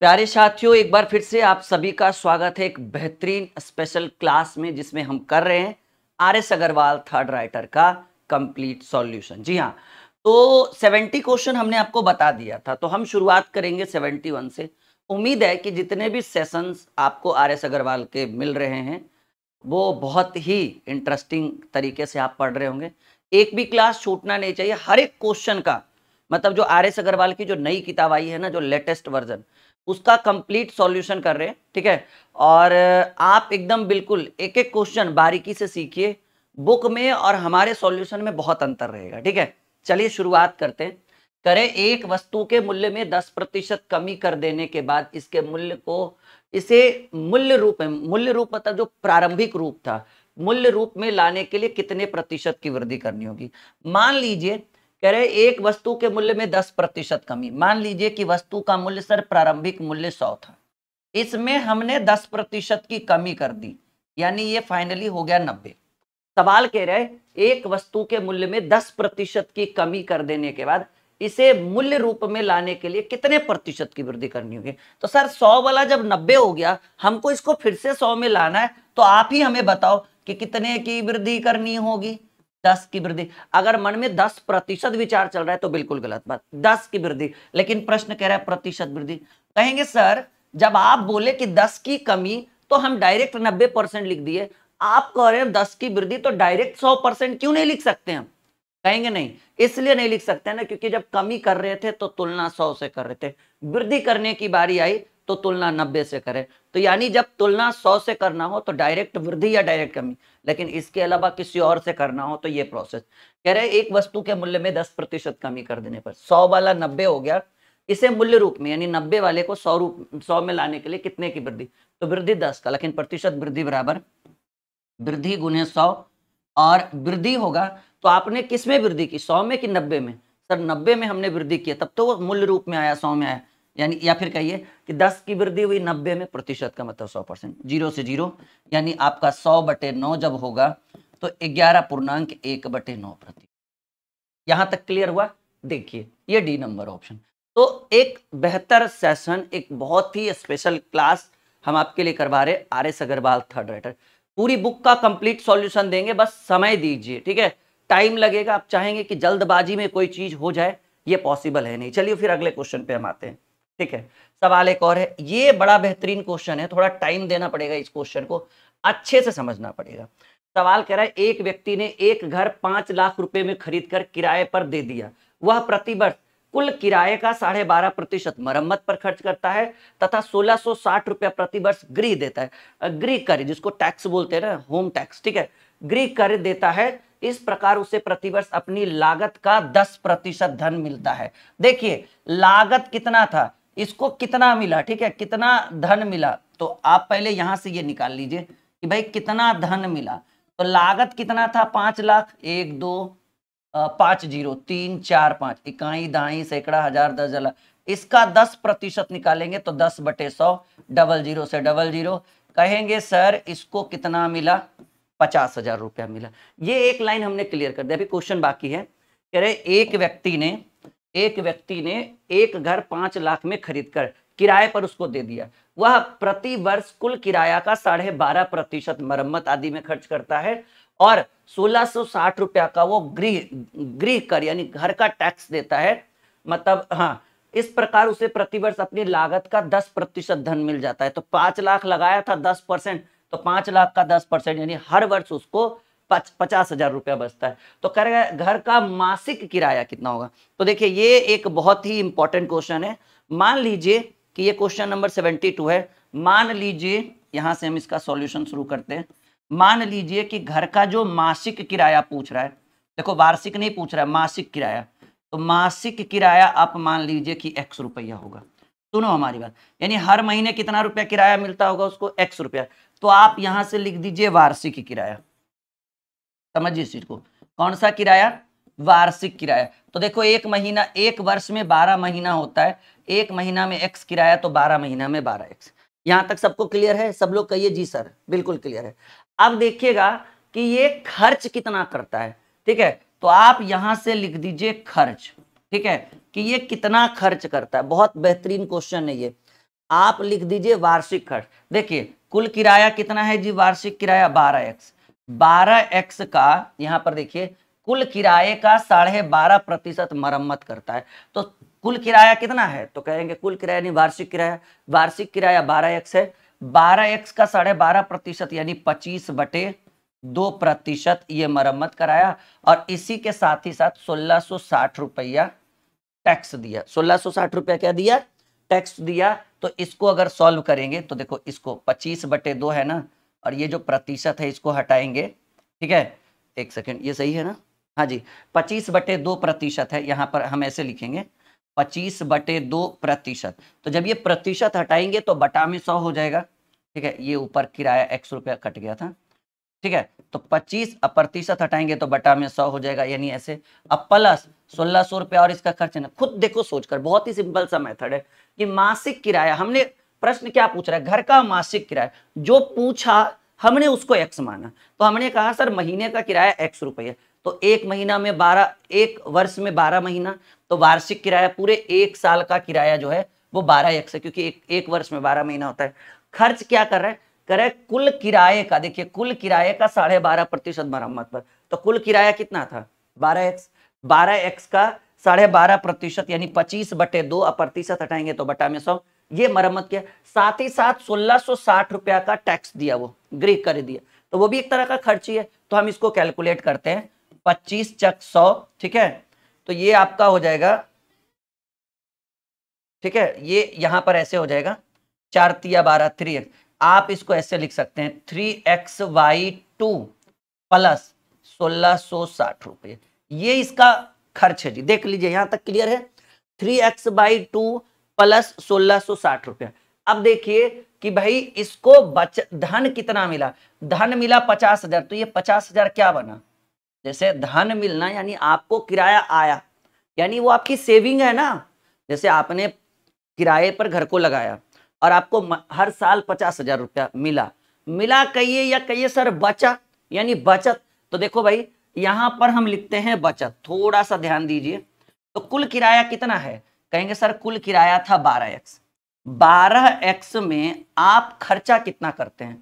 प्यारे साथियों एक बार फिर से आप सभी का स्वागत है एक बेहतरीन स्पेशल क्लास में जिसमें हम कर रहे हैं R S Agarwal third writer का कंप्लीट सॉल्यूशन जी हाँ तो 70 क्वेश्चन हमने आपको बता दिया था तो हम शुरुआत करेंगे 71 से उम्मीद है कि जितने भी सेशंस आपको आर एस अग्रवाल के मिल रहे हैं वो बहुत ही इंटरेस्टिंग तरीके से आप पढ़ रहे होंगे एक भी क्लास छूटना नहीं चाहिए हर एक क्वेश्चन का मतलब जो आर एस अग्रवाल की जो नई किताब आई है ना जो लेटेस्ट वर्जन उसका कंप्लीट सॉल्यूशन कर रहे हैं ठीक है और आप एकदम बिल्कुल एक एक क्वेश्चन बारीकी से सीखिए बुक में और हमारे सॉल्यूशन में बहुत अंतर रहेगा ठीक है चलिए शुरुआत करते हैं करें एक वस्तु के मूल्य में दस प्रतिशत कमी कर देने के बाद इसके मूल्य को इसे मूल्य रूप में मूल्य रूप मतलब जो प्रारंभिक रूप था मूल्य रूप में लाने के लिए कितने प्रतिशत की वृद्धि करनी होगी मान लीजिए कह रहे एक वस्तु के मूल्य में दस प्रतिशत कमी मान लीजिए कि वस्तु का मूल्य सर प्रारंभिक मूल्य सौ था इसमें हमने दस प्रतिशत की कमी कर दी यानी ये फाइनली हो गया नब्बे सवाल कह रहे एक वस्तु के मूल्य में दस प्रतिशत की कमी कर देने के बाद इसे मूल्य रूप में लाने के लिए कितने प्रतिशत की वृद्धि करनी होगी तो सर सौ वाला जब नब्बे हो गया हमको इसको फिर से सौ में लाना है तो आप ही हमें बताओ कि कितने की वृद्धि करनी होगी दस की वृद्धि अगर मन में दस प्रतिशत विचार चल रहा है तो बिल्कुल गलत बात दस की वृद्धि लेकिन प्रश्न कह रहा है प्रतिशत वृद्धि कहेंगे सर जब आप बोले कि दस की कमी तो हम डायरेक्ट नब्बे परसेंट लिख दिए आप कह रहे हैं दस की वृद्धि तो डायरेक्ट सौ परसेंट क्यों नहीं लिख सकते हम कहेंगे नहीं इसलिए नहीं लिख सकते ना क्योंकि जब कमी कर रहे थे तो तुलना सौ से कर रहे थे वृद्धि करने की बारी आई तो तुलना नब्बे से करें तो यानी जब तुलना सौ से करना हो तो डायरेक्ट वृद्धि या डायरेक्ट कमी लेकिन इसके अलावा किसी और से करना हो तो ये प्रोसेस कह रहे एक वस्तु के मूल्य में दस प्रतिशत कमी कर देने पर सौ वाला नब्बे हो गया इसे मूल्य रूप में यानी नब्बे वाले को सौ रूप सौ में लाने के लिए कितने की वृद्धि तो वृद्धि दस का लेकिन प्रतिशत वृद्धि बराबर वृद्धि गुने सौ और वृद्धि होगा तो आपने किसमें वृद्धि की सौ में कि नब्बे में सर नब्बे में हमने वृद्धि किया तब तो वो मूल्य रूप में आया सौ में आया यानी या फिर कहिए कि 10 की वृद्धि हुई 90 में प्रतिशत का मतलब 100 परसेंट जीरो से जीरो यानी आपका 100 बटे नौ जब होगा तो ग्यारह पूर्णांक एक बटे नौ प्रति यहां तक क्लियर हुआ देखिए ये डी नंबर ऑप्शन तो एक बेहतर सेशन एक बहुत ही स्पेशल क्लास हम आपके लिए करवा रहे R S Agarwal third writer पूरी बुक का कंप्लीट सॉल्यूशन देंगे बस समय दीजिए ठीक है टाइम लगेगा आप चाहेंगे कि जल्दबाजी में कोई चीज हो जाए ये पॉसिबल है नहीं चलिए फिर अगले क्वेश्चन पे हम आते हैं ठीक है सवाल एक और है ये बड़ा बेहतरीन क्वेश्चन है थोड़ा टाइम देना पड़ेगा इस क्वेश्चन को अच्छे से समझना पड़ेगा सवाल कह रहा है एक व्यक्ति ने एक घर पांच लाख रुपए में खरीद कर किराए पर दे दिया वह प्रतिवर्ष कुल किराए का साढ़े बारह प्रतिशत मरम्मत पर खर्च करता है तथा सोलह सौ साठ रुपया प्रतिवर्ष गृह देता है गृह कर जिसको टैक्स बोलते हैं ना होम टैक्स ठीक है गृह कर देता है इस प्रकार उसे प्रतिवर्ष अपनी लागत का दस प्रतिशत धन मिलता है देखिए लागत कितना था इसको कितना मिला ठीक है कितना धन मिला तो आप पहले यहां से ये निकाल लीजिए कि भाई कितना धन मिला तो लागत कितना था पांच लाख एक दो पांच जीरो तीन चार पांच इकाई दाई सैकड़ा हजार दस हजार इसका दस प्रतिशत निकालेंगे तो दस बटे सौ डबल जीरो से डबल जीरो कहेंगे सर इसको कितना मिला पचास हजार रुपया मिला ये एक लाइन हमने क्लियर कर दिया अभी क्वेश्चन बाकी है कह रहे एक व्यक्ति ने एक व्यक्ति ने एक घर पांच लाख में खरीद कर किराए पर उसको दे दिया वह प्रति वर्ष कुल किराया का साढ़े बारह प्रतिशत मरम्मत आदि में खर्च करता है और साठ रुपया का वो गृह गृह कर यानी घर का टैक्स देता है मतलब हाँ इस प्रकार उसे प्रतिवर्ष अपनी लागत का दस प्रतिशत धन मिल जाता है तो पांच लाख लगाया था दस परसेंट तो पांच लाख का दस परसेंट यानी हर वर्ष उसको पचास हजार रुपया बचता है तो करेगा घर का मासिक किराया कितना होगा तो देखिए ये एक बहुत ही इंपॉर्टेंट क्वेश्चन है मान लीजिए कि ये क्वेश्चन नंबर सेवेंटी टू है मान लीजिए यहां से हम इसका सॉल्यूशन शुरू करते हैं मान लीजिए कि घर का जो मासिक किराया पूछ रहा है देखो वार्षिक नहीं पूछ रहा है मासिक किराया तो मासिक किराया आप मान लीजिए कि एक्स रुपया होगा सुनो हमारी बात यानी हर महीने कितना रुपया किराया मिलता होगा उसको एक्स रुपया तो आप यहां से लिख दीजिए वार्षिक किराया समझिए इस चीज को कौन सा किराया वार्षिक किराया तो देखो एक महीना एक वर्ष में बारह महीना होता है एक महीना में एक्स किराया तो बारह महीना में बारह एक्स यहां तक सबको क्लियर है सब लोग कहिए जी सर बिल्कुल क्लियर है अब देखिएगा कि ये खर्च कितना करता है ठीक है तो आप यहां से लिख दीजिए खर्च ठीक है कि ये कितना खर्च करता है बहुत बेहतरीन क्वेश्चन है ये आप लिख दीजिए वार्षिक खर्च देखिए कुल किराया कितना है जी वार्षिक किराया बारह एक्स बारह एक्स का यहां पर देखिए कुल किराए का साढ़े बारह प्रतिशत मरम्मत करता है तो कुल किराया कितना है तो कहेंगे कुल किराया नहीं वार्षिक किराया वार्षिक किराया बारह एक्स है बारह एक्स का साढ़े बारह प्रतिशत यानी पच्चीस बटे दो प्रतिशत ये मरम्मत कराया और इसी के साथ ही साथ सोलह साठ रुपया टैक्स दिया सोलह साठ रुपया क्या दिया टैक्स दिया तो इसको अगर सॉल्व करेंगे तो देखो इसको पच्चीस बटे दो है ना और ये जो प्रतिशत है इसको हटाएंगे ठीक है एक सेकेंड ये सही है ना हाँ जी पच्चीस बटे दो प्रतिशत है यहाँ पर हम ऐसे लिखेंगे पच्चीस बटे दो प्रतिशत तो जब ये प्रतिशत हटाएंगे तो बटा में सौ हो जाएगा ठीक है ये ऊपर किराया सौ रुपया कट गया था ठीक है तो पच्चीस प्रतिशत हटाएंगे तो बटा में सौ हो जाएगा यानी ऐसे अब प्लस सोलह सौ रुपया और इसका खर्च ना खुद देखो सोचकर बहुत ही सिंपल सा मेथड है कि मासिक किराया हमने प्रश्न क्या पूछ रहा है घर का मासिक किराया जो पूछा हमने उसको एक्स माना तो हमने कहा सर महीने का किराया एक्स रुपये तो एक महीना में बारह एक वर्ष में बारह महीना तो वार्षिक किराया पूरे एक साल का किराया जो है वो बारह एक्स है क्योंकि एक, एक वर्ष में बारह महीना होता है खर्च क्या कर रहा है कर रहा है कुल किराए का देखिए कुल किराए का साढ़े बारह प्रतिशत मरम्मत पर तो कुल किराया कितना था बारह एक्स बारह एक्स का साढ़े बारह प्रतिशत यानी पच्चीस बटे दो प्रतिशत हटाएंगे तो बटा में सौ ये मरम्मत किया साथ ही साथ सोलह साठ रुपया का टैक्स दिया वो ग्रीक कर दिया तो वो भी एक तरह का खर्च ही है तो हम इसको कैलकुलेट करते हैं पच्चीस चक सौ ठीक है तो ये आपका हो जाएगा ठीक है ये यहां पर ऐसे हो जाएगा चार तिया बारह थ्री एक्स आप इसको ऐसे लिख सकते हैं three X by two plus सोलह सो साठ रुपये ये इसका खर्च है जी देख लीजिए यहां तक क्लियर है three x by two plus सोलह सो साठ रुपया अब देखिए कि भाई इसको बच धन कितना मिला धन मिला पचास हजार तो ये पचास हजार क्या बना जैसे धन मिलना यानी आपको किराया आया यानी वो आपकी सेविंग है ना जैसे आपने किराए पर घर को लगाया और आपको हर साल पचास हजार रुपया मिला मिला कहिए या कहिए सर बचा यानी बचत तो देखो भाई यहां पर हम लिखते हैं बचत थोड़ा सा ध्यान दीजिए तो कुल किराया कितना है कहेंगे सर कुल किराया था बारह एक्स बारह एक्स में आप खर्चा कितना करते हैं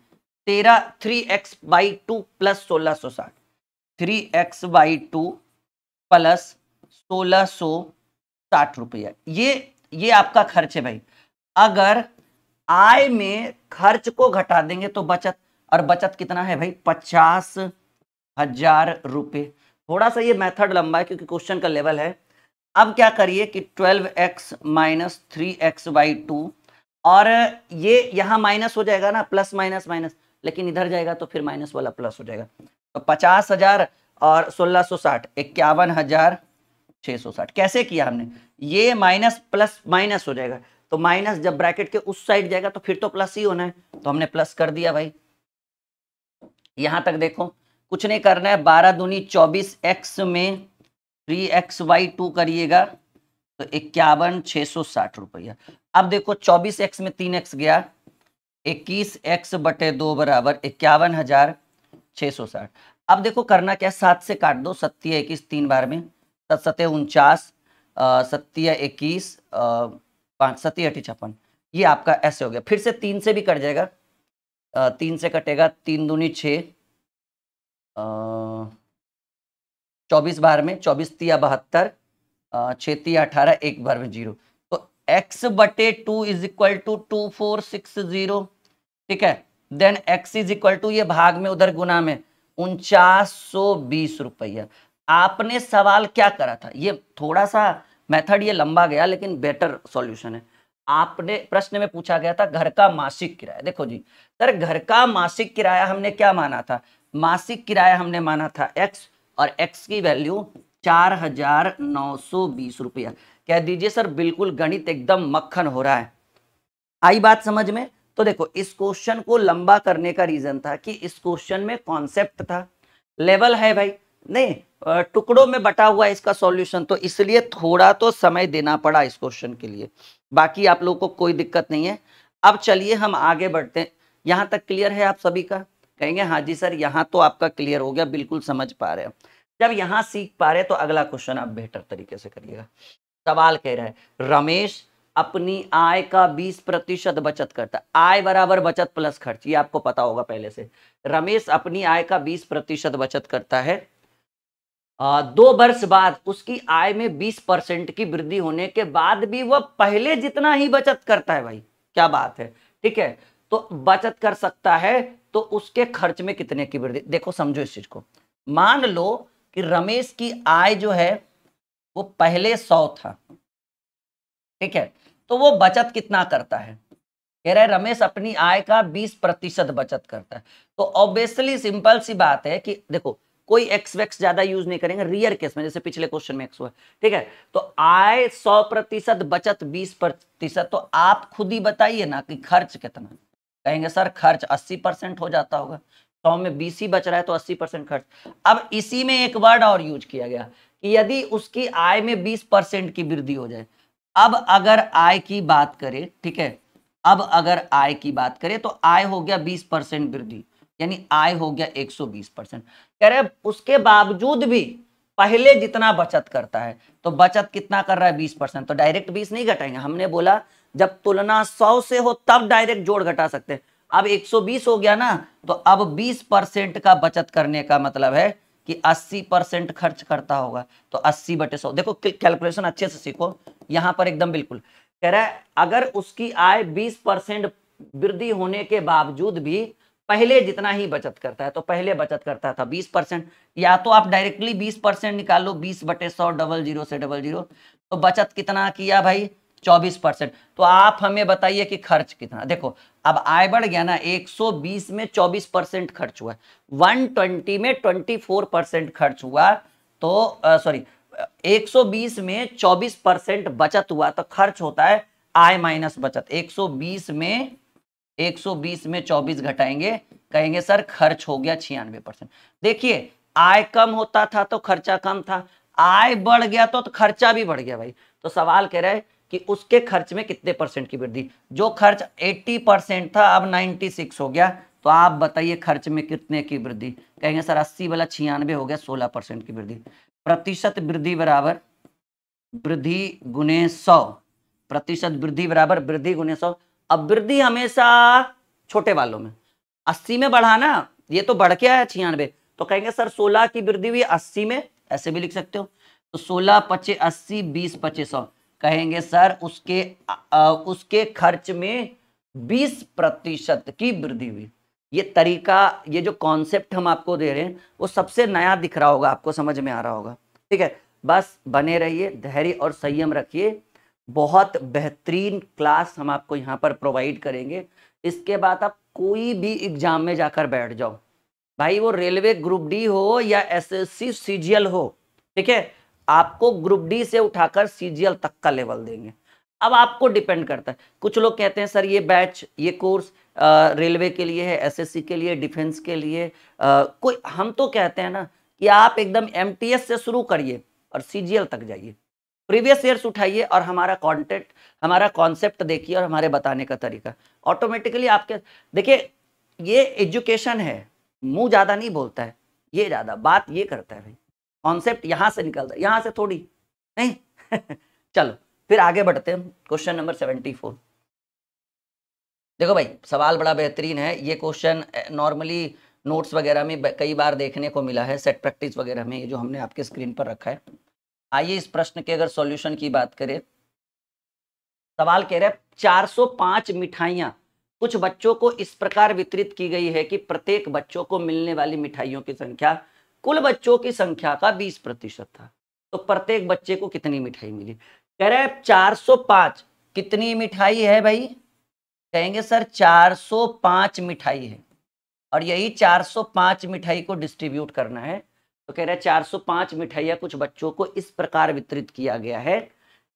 तेरह three x by two plus सोलह सो साठ three x by two plus सोलह सो साठ रुपया ये ये आपका खर्च है भाई अगर आय में खर्च को घटा देंगे तो बचत और बचत कितना है भाई पचास हजार रुपये थोड़ा सा ये मेथड लंबा है क्योंकि क्वेश्चन का लेवल है अब क्या करिए कि 12x X minus three x by two और ये यहाँ माइनस हो जाएगा ना प्लस माइनस माइनस लेकिन इधर जाएगा तो फिर माइनस वाला प्लस हो जाएगा तो पचास हजार और सोलह सौ साठ इक्यावन हजार छः सौ साठ कैसे किया हमने ये माइनस प्लस माइनस हो जाएगा तो माइनस जब ब्रैकेट के उस साइड जाएगा तो फिर तो प्लस ही होना है तो हमने प्लस कर दिया भाई यहां तक देखो कुछ नहीं करना है बारह दूनी चौबीस एक्स में थ्री एक्स वाई टू करिएगा तो इक्यावन छः सौ साठ रुपया अब देखो चौबीस एक्स में तीन एक्स गया इक्कीस एक्स बटे दो बराबर इक्यावन हजार छः सौ साठ अब देखो करना क्या है सात से काट दो सत्तीय इक्कीस तीन बार में सत तो सत्य उनचास सत्तीय इक्कीस पाँच सत्य अठी छप्पन ये आपका ऐसे हो गया फिर से तीन से भी कट जाएगा तीन से कटेगा तीन दूनी छः चौबीस बार में चौबीस तिया बहत्तर छतिया अठारह एक बार में जीरो तो x बटे two is equal to two four six zero ठीक है then x is equal to ये भाग में उधर गुना में उनचास सौ बीस रुपया आपने सवाल क्या करा था ये थोड़ा सा मेथड ये लंबा गया लेकिन बेटर सॉल्यूशन है आपने प्रश्न में पूछा गया था घर का मासिक किराया देखो जी सर घर का मासिक किराया हमने क्या माना था मासिक किराया हमने माना था एक्स और एक्स की वैल्यू चार हजार नौ सौ बीस रुपया कह दीजिए सर बिल्कुल गणित एकदम मक्खन हो रहा है आई बात समझ में तो देखो इस क्वेश्चन को लंबा करने का रीजन था कि इस क्वेश्चन में कॉन्सेप्ट था लेवल है भाई नहीं टुकड़ों में बटा हुआ इसका सॉल्यूशन तो इसलिए थोड़ा तो समय देना पड़ा इस क्वेश्चन के लिए बाकी आप लोगों को कोई दिक्कत नहीं है अब चलिए हम आगे बढ़ते हैं यहां तक क्लियर है आप सभी का कहेंगे हाँ जी सर यहाँ तो आपका क्लियर हो गया बिल्कुल समझ पा रहे हो जब यहाँ सीख पा रहे तो अगला क्वेश्चन आप बेहतर तरीके से करिएगा सवाल कह रहा है रमेश अपनी आय का 20 प्रतिशत बचत करता आय बराबर बचत प्लस खर्च ये आपको पता होगा पहले से रमेश अपनी आय का 20 प्रतिशत बचत करता है आ, दो वर्ष बाद उसकी आय में 20 परसेंट की वृद्धि होने के बाद भी वह पहले जितना ही बचत करता है भाई क्या बात है ठीक है तो बचत कर सकता है तो उसके खर्च में कितने की वृद्धि देखो समझो इस चीज को मान लो कि रमेश की आय जो है वो पहले सौ था ठीक है तो वो बचत कितना करता है कह रहा है रमेश अपनी आय का बीस प्रतिशत बचत करता है तो ऑब्वियसली सिंपल सी बात है कि देखो कोई एक्स वेक्स ज्यादा यूज नहीं करेंगे रियर केस में जैसे पिछले क्वेश्चन में एक्स हुआ ठीक है तो आय सौ प्रतिशत बचत बीस प्रतिशत तो आप खुद ही बताइए ना कि खर्च कितना कहेंगे सर खर्च 80 परसेंट हो जाता होगा सौ तो में बीस ही बच रहा है तो 80 परसेंट खर्च अब इसी में एक वर्ड और यूज किया गया कि यदि उसकी आय में 20 परसेंट की वृद्धि हो जाए अब अगर आय की बात करें ठीक है अब अगर आय की बात करें तो आय हो गया 20 परसेंट वृद्धि यानी आय हो गया 120 परसेंट कह रहे उसके बावजूद भी पहले जितना बचत करता है तो बचत कितना कर रहा है बीस परसेंट तो डायरेक्ट बीस नहीं घटाएंगे हमने बोला जब तुलना सौ से हो तब डायरेक्ट जोड़ घटा सकते हैं अब 120 हो गया ना तो अब 20 परसेंट का बचत करने का मतलब है कि 80 परसेंट खर्च करता होगा तो 80 बटे सौ देखो कैलकुलेशन अच्छे से सीखो यहाँ पर एकदम बिल्कुल कह रहा है अगर उसकी आय 20 परसेंट वृद्धि होने के बावजूद भी पहले जितना ही बचत करता है तो पहले बचत करता था 20 परसेंट या तो आप डायरेक्टली 20 परसेंट निकालो बीस बटे सौ डबल जीरो से डबल जीरो तो बचत कितना किया भाई चौबीस परसेंट तो आप हमें बताइए कि खर्च कितना देखो अब आय बढ़ गया ना 120 में 24 परसेंट खर्च हुआ 120 में 24 परसेंट खर्च हुआ तो सॉरी 120 में 24 परसेंट बचत हुआ तो खर्च होता है आय माइनस बचत 120 में 120 में 24 घटाएंगे कहेंगे सर खर्च हो गया छियानवे परसेंट देखिए आय कम होता था तो खर्चा कम था आय बढ़ गया तो, तो खर्चा भी बढ़ गया भाई तो सवाल कह रहे हैं कि उसके खर्च में कितने परसेंट की वृद्धि जो खर्च 80 परसेंट था अब 96 हो गया तो आप बताइए खर्च में कितने की वृद्धि कहेंगे सर 80 वाला छियानवे हो गया 16 परसेंट की वृद्धि प्रतिशत वृद्धि बराबर वृद्धि गुने सौ प्रतिशत वृद्धि बराबर वृद्धि गुने सौ अब वृद्धि हमेशा छोटे वालों में अस्सी में बढ़ाना ये तो बढ़ के आया छियानवे तो कहेंगे सर सोलह की वृद्धि हुई अस्सी में ऐसे भी लिख सकते हो तो सोलह पचे अस्सी बीस पच्चीस सौ कहेंगे सर उसके आ, उसके खर्च में 20 प्रतिशत की वृद्धि हुई ये तरीका ये जो कॉन्सेप्ट हम आपको दे रहे हैं वो सबसे नया दिख रहा होगा आपको समझ में आ रहा होगा ठीक है बस बने रहिए धैर्य और संयम रखिए बहुत बेहतरीन क्लास हम आपको यहाँ पर प्रोवाइड करेंगे इसके बाद आप कोई भी एग्जाम में जाकर बैठ जाओ भाई वो रेलवे ग्रुप डी हो या एसएससी सीजीएल हो ठीक है आपको ग्रुप डी से उठाकर सीजीएल तक का लेवल देंगे अब आपको डिपेंड करता है कुछ लोग कहते हैं सर ये बैच ये कोर्स रेलवे के लिए है एसएससी के लिए डिफेंस के लिए आ, कोई हम तो कहते हैं ना कि आप एकदम एमटीएस से शुरू करिए और सीजीएल तक जाइए प्रीवियस ईयर्स उठाइए और हमारा कॉन्टेंट हमारा कॉन्सेप्ट देखिए और हमारे बताने का तरीका ऑटोमेटिकली आपके देखिए ये एजुकेशन है मुंह ज़्यादा नहीं बोलता है ये ज़्यादा बात ये करता है भाई कॉन्सेप्ट यहां से निकलता है यहाँ से थोड़ी नहीं चलो फिर आगे बढ़ते हैं क्वेश्चन नंबर सेवेंटी फोर देखो भाई सवाल बड़ा बेहतरीन है ये क्वेश्चन नॉर्मली नोट्स वगैरह में कई बार देखने को मिला है सेट प्रैक्टिस वगैरह में ये जो हमने आपके स्क्रीन पर रखा है आइए इस प्रश्न के अगर सॉल्यूशन की बात करें सवाल कह रहे हैं 405 मिठाइयां कुछ बच्चों को इस प्रकार वितरित की गई है कि प्रत्येक बच्चों को मिलने वाली मिठाइयों की संख्या कुल बच्चों की संख्या का 20 प्रतिशत था तो प्रत्येक बच्चे को कितनी मिठाई मिली कह रहे चार सौ पांच कितनी मिठाई है भाई कहेंगे सर चार सौ पांच मिठाई है और यही चार सौ पांच मिठाई को डिस्ट्रीब्यूट करना है तो कह रहे चार सौ पांच मिठाइया कुछ बच्चों को इस प्रकार वितरित किया गया है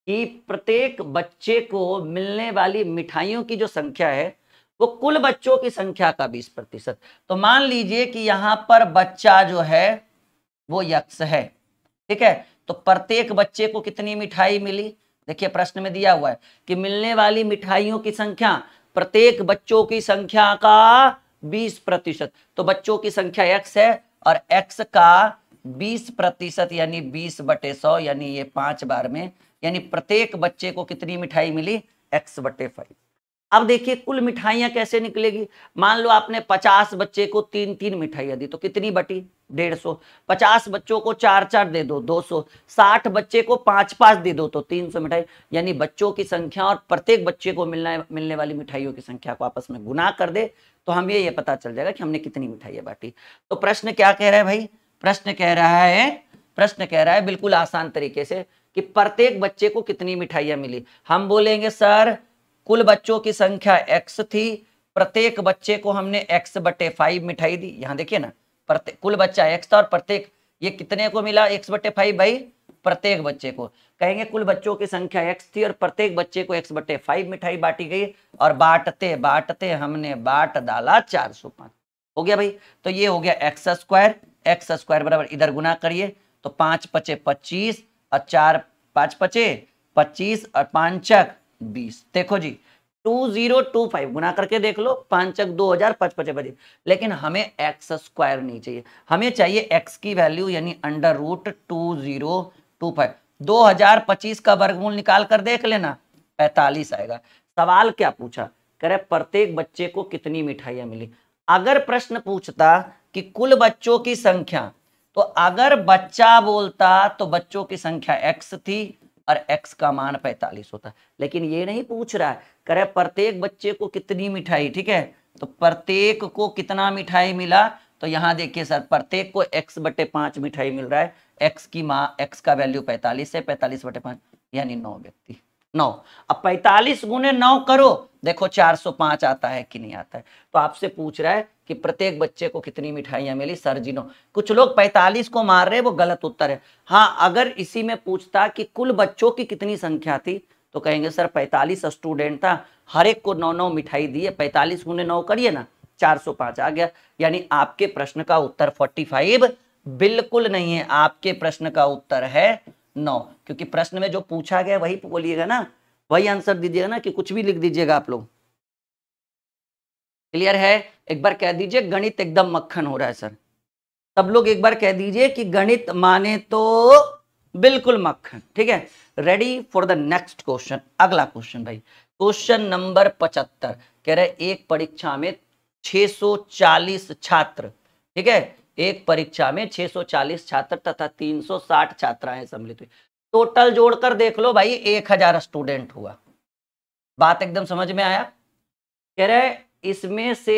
कि प्रत्येक बच्चे को मिलने वाली मिठाइयों की जो संख्या है वो कुल बच्चों की संख्या का 20 प्रतिशत तो मान लीजिए कि यहाँ पर बच्चा जो है वो यक्ष है ठीक है तो प्रत्येक बच्चे को कितनी मिठाई मिली देखिए प्रश्न में दिया हुआ है कि मिलने वाली मिठाइयों की संख्या प्रत्येक बच्चों की संख्या का 20 प्रतिशत तो बच्चों की संख्या एक्स है और एक्स का 20 प्रतिशत यानी 20 बटे सौ यानी ये पांच बार में यानी प्रत्येक बच्चे को कितनी मिठाई मिली एक्स बटे फाइव अब देखिए कुल मिठाइयां कैसे निकलेगी मान लो आपने पचास बच्चे को तीन तीन मिठाइयां दी तो कितनी बटी डेढ़ सौ पचास बच्चों को चार चार दे दो दो सौ साठ बच्चे को पांच पांच दे दो तो तीन सौ मिठाई यानी बच्चों की संख्या और प्रत्येक बच्चे को मिलना मिलने वाली मिठाइयों की संख्या को आपस में गुना कर दे तो हमें ये पता चल जाएगा कि हमने कितनी मिठाइयां बांटी तो प्रश्न क्या कह रहा है भाई प्रश्न कह रहा है प्रश्न कह रहा है बिल्कुल आसान तरीके से कि प्रत्येक बच्चे को कितनी मिठाइयां मिली हम बोलेंगे सर कुल बच्चों की संख्या x थी प्रत्येक बच्चे को हमने x बटे फाइव मिठाई दी यहाँ देखिए ना प्रत्येक कुल बच्चा x था और प्रत्येक ये कितने को मिला x बटे फाइव भाई प्रत्येक बच्चे को कहेंगे कुल बच्चों की संख्या x थी और प्रत्येक बच्चे को x बटे फाइव मिठाई बांटी गई और बांटते बांटते हमने बाट डाला चार सौ पांच हो गया भाई तो ये हो गया एक्स स्क्वायर एक्स स्क्वायर बराबर इधर गुना करिए तो पांच पचे पच्चीस और चार पांच पचे पच्चीस और पांचक बीस देखो जी टू जीरो टू फाइव गुना करके देख लो पांचक दो हजार पच पचे पचे लेकिन हमें एक्स स्क्वायर नहीं चाहिए हमें चाहिए एक्स की वैल्यू यानी under root two zero two five दो हजार पच्चीस का वर्गमूल निकाल कर देख लेना पैतालीस आएगा सवाल क्या पूछा करे प्रत्येक बच्चे को कितनी मिठाइयां मिली अगर प्रश्न पूछता कि कुल बच्चों की संख्या तो अगर बच्चा बोलता तो बच्चों की संख्या एक्स थी और x का मान 45 होता है लेकिन ये नहीं पूछ रहा है करे प्रत्येक बच्चे को कितनी मिठाई ठीक है तो प्रत्येक को कितना मिठाई मिला तो यहाँ देखिए सर प्रत्येक को x बटे पांच मिठाई मिल रहा है x की माँ x का वैल्यू 45 है 45 बटे पांच यानी नौ व्यक्ति नौ अब पैतालीस गुने नौ करो देखो 405 आता है कि नहीं आता है तो आपसे पूछ रहा है कि प्रत्येक बच्चे को कितनी मिठाइयां मिली सर जी नो कुछ लोग 45 को मार रहे हैं वो गलत उत्तर है हाँ अगर इसी में पूछता कि कुल बच्चों की कितनी संख्या थी तो कहेंगे सर 45 स्टूडेंट था हर एक को नौ नौ मिठाई दी है पैतालीस गुने नौ करिए ना पांच आ गया यानी आपके प्रश्न का उत्तर फाइव बिल्कुल नहीं है आपके प्रश्न का उत्तर है नौ क्योंकि प्रश्न में जो पूछा गया वही बोलिएगा ना वही आंसर दीजिएगा ना कि कुछ भी लिख दीजिएगा आप लोग क्लियर है एक बार कह दीजिए गणित एकदम मक्खन हो रहा है सर सब लोग एक बार कह दीजिए कि गणित माने तो बिल्कुल मक्खन ठीक है ready for the next question अगला क्वेश्चन भाई क्वेश्चन नंबर पचहत्तर कह रहे एक परीक्षा में 640 छात्र ठीक है एक परीक्षा में 640 छात्र तथा 360 छात्राएं सम्मिलित हुई टोटल जोड़कर देख लो भाई 1000 स्टूडेंट हुआ बात एकदम समझ में आया कह रहे इसमें से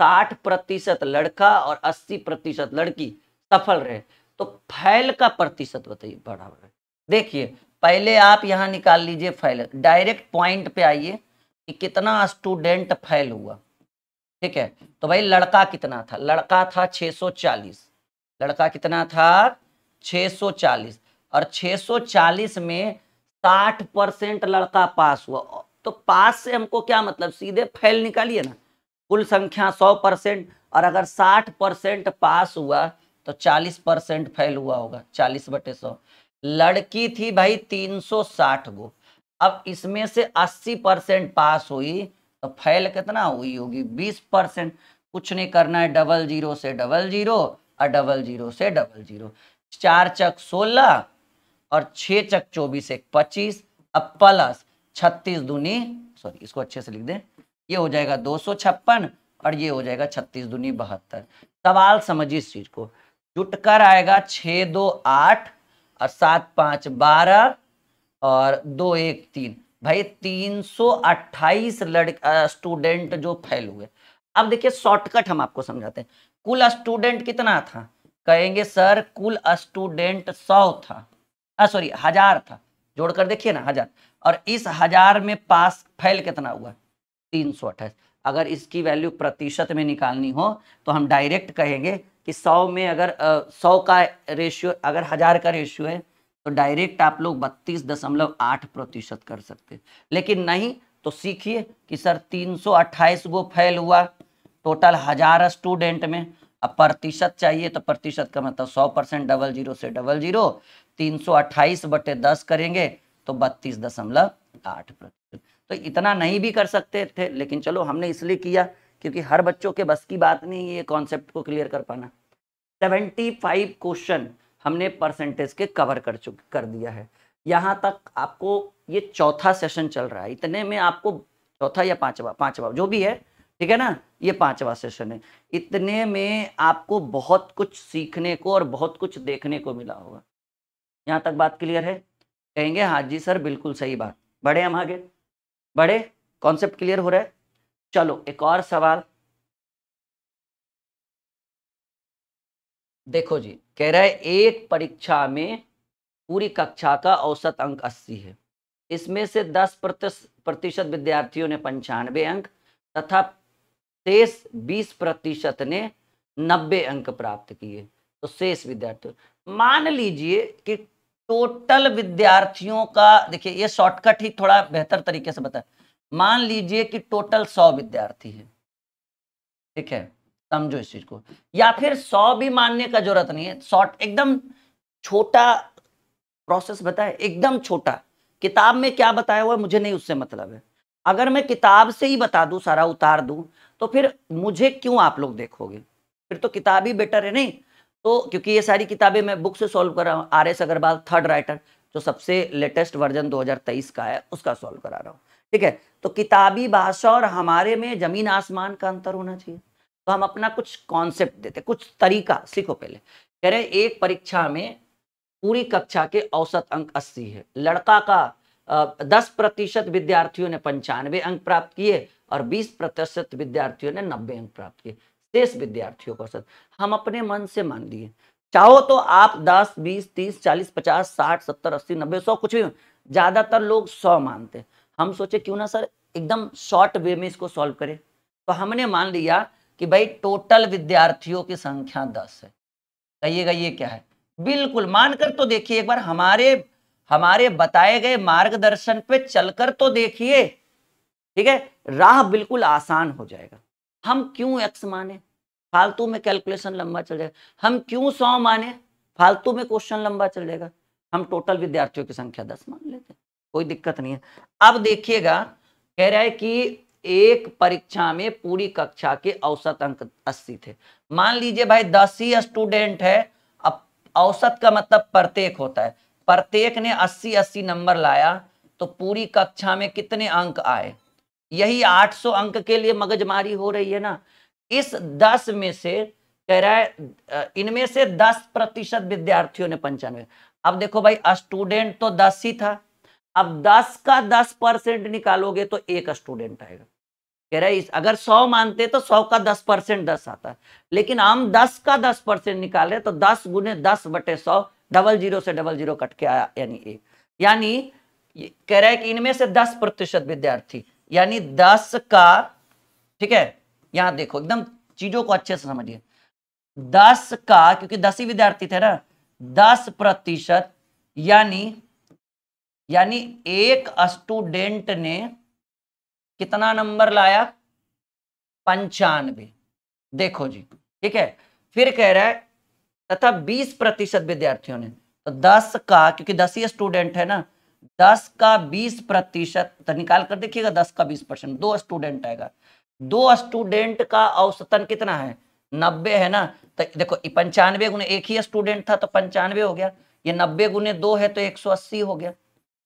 60 प्रतिशत लड़का और 80 प्रतिशत लड़की सफल रहे तो फैल का प्रतिशत बताइए बढ़ा हुआ देखिए पहले आप यहाँ निकाल लीजिए फैल डायरेक्ट पॉइंट पे आइए कि कितना स्टूडेंट फैल हुआ ठीक है तो भाई लड़का कितना था लड़का था 640 लड़का कितना था 640 और 640 में 60 परसेंट लड़का पास हुआ तो पास से हमको क्या मतलब सीधे फैल निकालिए ना कुल संख्या 100 परसेंट और अगर 60 परसेंट पास हुआ तो 40 परसेंट फैल हुआ होगा 40 बटे सौ लड़की थी भाई 360 गो अब इसमें से 80 परसेंट पास हुई तो फैल कितना हुई होगी बीस परसेंट कुछ नहीं करना है डबल जीरो से डबल जीरो और डबल जीरो से डबल जीरो चार चक सोलह और छह चक चौबीस एक पच्चीस अब प्लस छत्तीस दूनी सॉरी इसको अच्छे से लिख दें ये हो जाएगा दो सौ छप्पन और ये हो जाएगा छत्तीस दूनी बहत्तर सवाल समझिए इस चीज को जुटकर आएगा छ दो आठ और सात पाँच बारह और दो एक तीन भाई 328 लड़का स्टूडेंट जो फेल हुए अब देखिए शॉर्टकट हम आपको समझाते हैं कुल स्टूडेंट कितना था कहेंगे सर कुल स्टूडेंट सौ था सॉरी हजार था जोड़कर देखिए ना हजार और इस हजार में पास फैल कितना हुआ तीन सौ अट्ठाईस अगर इसकी वैल्यू प्रतिशत में निकालनी हो तो हम डायरेक्ट कहेंगे कि सौ में अगर सौ का रेशियो अगर हजार का रेशियो है तो डायरेक्ट आप लोग बत्तीस दशमलव आठ प्रतिशत कर सकते लेकिन नहीं तो सीखिए कि सर तीन सौ अट्ठाईस गो फेल हुआ टोटल हजार स्टूडेंट में अब प्रतिशत चाहिए तो प्रतिशत का मतलब सौ परसेंट डबल जीरो से डबल जीरो तीन सौ अट्ठाईस बटे दस करेंगे तो बत्तीस दशमलव आठ प्रतिशत तो इतना नहीं भी कर सकते थे लेकिन चलो हमने इसलिए किया क्योंकि हर बच्चों के बस की बात नहीं है ये कॉन्सेप्ट को क्लियर कर पाना सेवेंटी फाइव क्वेश्चन हमने परसेंटेज के कवर कर चुक कर दिया है यहाँ तक आपको ये चौथा सेशन चल रहा है इतने में आपको चौथा या पांचवा पांचवा जो भी है ठीक है ना ये पांचवा सेशन है इतने में आपको बहुत कुछ सीखने को और बहुत कुछ देखने को मिला होगा यहाँ तक बात क्लियर है कहेंगे हाँ जी सर बिल्कुल सही बात बढ़े हम आगे बढ़े कॉन्सेप्ट क्लियर हो रहा है चलो एक और सवाल देखो जी कह रहा है एक परीक्षा में पूरी कक्षा का औसत अंक अस्सी है इसमें से दस प्रतिशत विद्यार्थियों ने पंचानवे अंक तथा शेष बीस प्रतिशत ने नब्बे अंक प्राप्त किए तो शेष विद्यार्थियों मान लीजिए कि टोटल विद्यार्थियों का देखिए ये शॉर्टकट ही थोड़ा बेहतर तरीके से बताए मान लीजिए कि टोटल सौ विद्यार्थी है ठीक है समझो इस चीज को या फिर सौ भी मानने का जरूरत नहीं है शॉर्ट एकदम छोटा प्रोसेस बताए एकदम छोटा किताब में क्या बताया हुआ है मुझे नहीं उससे मतलब है अगर मैं किताब से ही बता दूं सारा उतार दूं तो फिर मुझे क्यों आप लोग देखोगे फिर तो किताब ही बेटर है नहीं तो क्योंकि ये सारी किताबें मैं बुक से सॉल्व कर रहा हूँ R S Agarwal third writer जो सबसे लेटेस्ट वर्जन 2023 का है उसका सॉल्व करा रहा हूँ ठीक है तो किताबी भाषा और हमारे में जमीन आसमान का अंतर होना चाहिए तो हम अपना कुछ कॉन्सेप्ट देते कुछ तरीका सीखो पहले कह रहे एक परीक्षा में पूरी कक्षा के औसत अंक 80 है लड़का का दस प्रतिशत विद्यार्थियों ने पंचानवे अंक प्राप्त किए और बीस प्रतिशत विद्यार्थियों ने नब्बे अंक प्राप्त किए शेष विद्यार्थियों का औसत हम अपने मन से मान लिए चाहो तो आप 10, 20, 30, 40, 50, 60, 70, 80, 90, 100 कुछ भी ज्यादातर लोग 100 मानते हैं हम सोचे क्यों ना सर एकदम शॉर्ट वे में इसको सॉल्व करें तो हमने मान लिया कि भाई टोटल विद्यार्थियों की संख्या दस है कहिएगा ये क्या है बिल्कुल मानकर तो देखिए एक बार हमारे हमारे बताए गए मार्गदर्शन पे चलकर तो देखिए ठीक है राह बिल्कुल आसान हो जाएगा हम क्यों एक्स माने फालतू में कैलकुलेशन लंबा चल जाएगा हम क्यों सौ माने फालतू में क्वेश्चन लंबा चल जाएगा हम टोटल विद्यार्थियों की संख्या दस मान लेते हैं कोई दिक्कत नहीं है अब देखिएगा कह रहा है कि एक परीक्षा में पूरी कक्षा के औसत अंक 80 थे मान लीजिए भाई 10 ही स्टूडेंट है अब औसत का मतलब प्रत्येक होता है प्रत्येक ने 80 80 नंबर लाया तो पूरी कक्षा में कितने अंक आए यही 800 अंक के लिए मगजमारी हो रही है ना इस 10 में से कह रहा है इनमें से 10 प्रतिशत विद्यार्थियों ने पंचानवे अब देखो भाई स्टूडेंट तो दस ही था अब 10 का 10 परसेंट निकालोगे तो एक स्टूडेंट आएगा कह रहा है इस अगर 100 मानते तो 100 का 10 परसेंट दस आता लेकिन हम 10 का 10 परसेंट निकाल रहे तो 10 गुने दस बटे सौ डबल जीरो से डबल जीरो कट के आया यानी एक यानी कह रहा है कि इनमें से 10 प्रतिशत विद्यार्थी यानी 10 का ठीक है यहां देखो एकदम चीजों को अच्छे से समझिए दस का क्योंकि दस ही विद्यार्थी थे ना दस प्रतिशत यानी यानी एक स्टूडेंट ने कितना नंबर लाया पंचानवे देखो जी ठीक है फिर कह रहा है तथा 20 प्रतिशत विद्यार्थियों ने तो 10 का क्योंकि 10 ही स्टूडेंट है ना 10 का 20 प्रतिशत तो निकाल कर देखिएगा 10 का 20 परसेंट दो स्टूडेंट आएगा दो स्टूडेंट का औसतन कितना है नब्बे है ना तो देखो पंचानवे गुने एक ही स्टूडेंट था तो पंचानवे हो गया ये नब्बे गुने दो है तो एक सौ अस्सी हो गया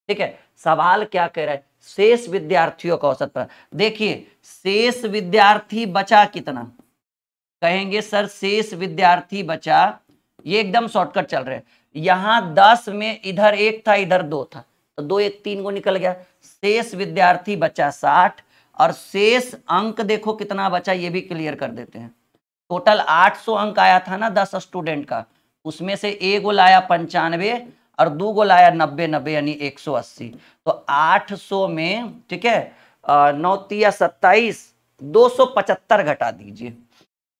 ठीक है सवाल क्या कह रहे हैं शेष विद्यार्थियों का औसत पर देखिए शेष विद्यार्थी बचा कितना कहेंगे सर शेष विद्यार्थी बचा ये एकदम शॉर्टकट चल रहे यहां दस में इधर एक था इधर दो था तो दो एक तीन को निकल गया शेष विद्यार्थी बचा साठ और शेष अंक देखो कितना बचा ये भी क्लियर कर देते हैं टोटल आठ सौ अंक आया था ना दस स्टूडेंट का उसमें से ए गो लाया पंचानवे और दो गो लाया नब्बे नब्बे यानी 180 तो 800 में ठीक है नौ तिया सत्ताईस दो घटा दीजिए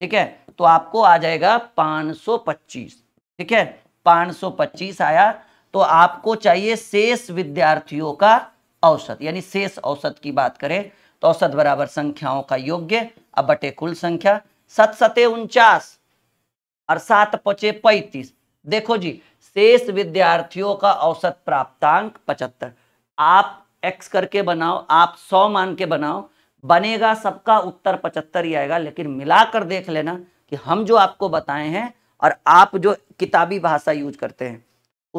ठीक है तो आपको आ जाएगा 525 ठीक है 525 आया तो आपको चाहिए शेष विद्यार्थियों का औसत यानी शेष औसत की बात करें तो औसत बराबर संख्याओं का योग्य अब बटे कुल संख्या सत सते उनचास और सात पचे पैतीस देखो जी शेष विद्यार्थियों का औसत प्राप्तांक पचहत्तर आप एक्स करके बनाओ आप सौ मान के बनाओ बनेगा सबका उत्तर पचहत्तर ही आएगा लेकिन मिलाकर देख लेना कि हम जो आपको बताए हैं और आप जो किताबी भाषा यूज करते हैं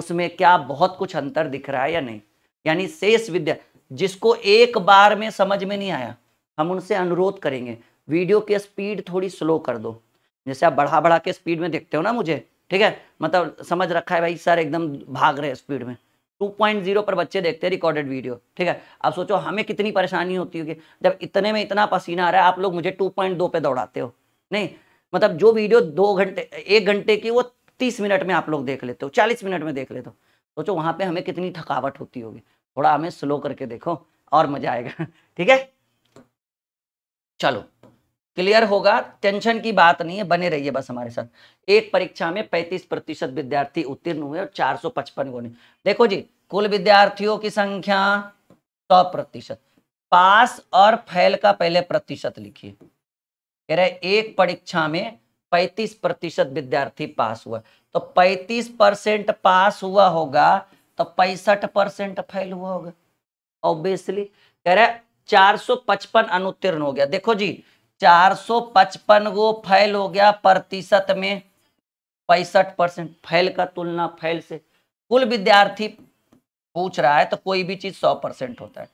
उसमें क्या बहुत कुछ अंतर दिख रहा है या नहीं यानी शेष विद्या जिसको एक बार में समझ में नहीं आया हम उनसे अनुरोध करेंगे वीडियो की स्पीड थोड़ी स्लो कर दो जैसे आप बढ़ा बढ़ा के स्पीड में देखते हो ना मुझे ठीक है मतलब समझ रखा है भाई सर एकदम भाग रहे स्पीड में 2.0 पर बच्चे देखते हैं रिकॉर्डेड वीडियो ठीक है अब सोचो हमें कितनी परेशानी होती होगी जब इतने में इतना पसीना आ रहा है आप लोग मुझे 2.2 पे दौड़ाते हो नहीं मतलब जो वीडियो दो घंटे एक घंटे की वो तीस मिनट में आप लोग देख लेते हो चालीस मिनट में देख लेते हो सोचो वहाँ पे हमें कितनी थकावट होती होगी थोड़ा हमें स्लो करके देखो और मजा आएगा ठीक है चलो क्लियर होगा टेंशन की बात नहीं है बने रहिए बस हमारे साथ एक परीक्षा में 35 प्रतिशत विद्यार्थी उत्तीर्ण हुए और 455 गुने देखो जी कुल विद्यार्थियों की संख्या सौ प्रतिशत पास और फेल का पहले प्रतिशत लिखिए कह रहे एक परीक्षा में 35 प्रतिशत विद्यार्थी पास हुआ तो 35 परसेंट पास हुआ होगा तो पैंसठ परसेंट फेल हुआ होगा ऑब्वियसली कह रहे पचपन अनुत्तीर्ण हो गया देखो जी 455 गो फैल हो गया प्रतिशत में पैंसठ परसेंट फैल का तुलना फैल से कुल विद्यार्थी पूछ रहा है तो कोई भी चीज 100 परसेंट होता है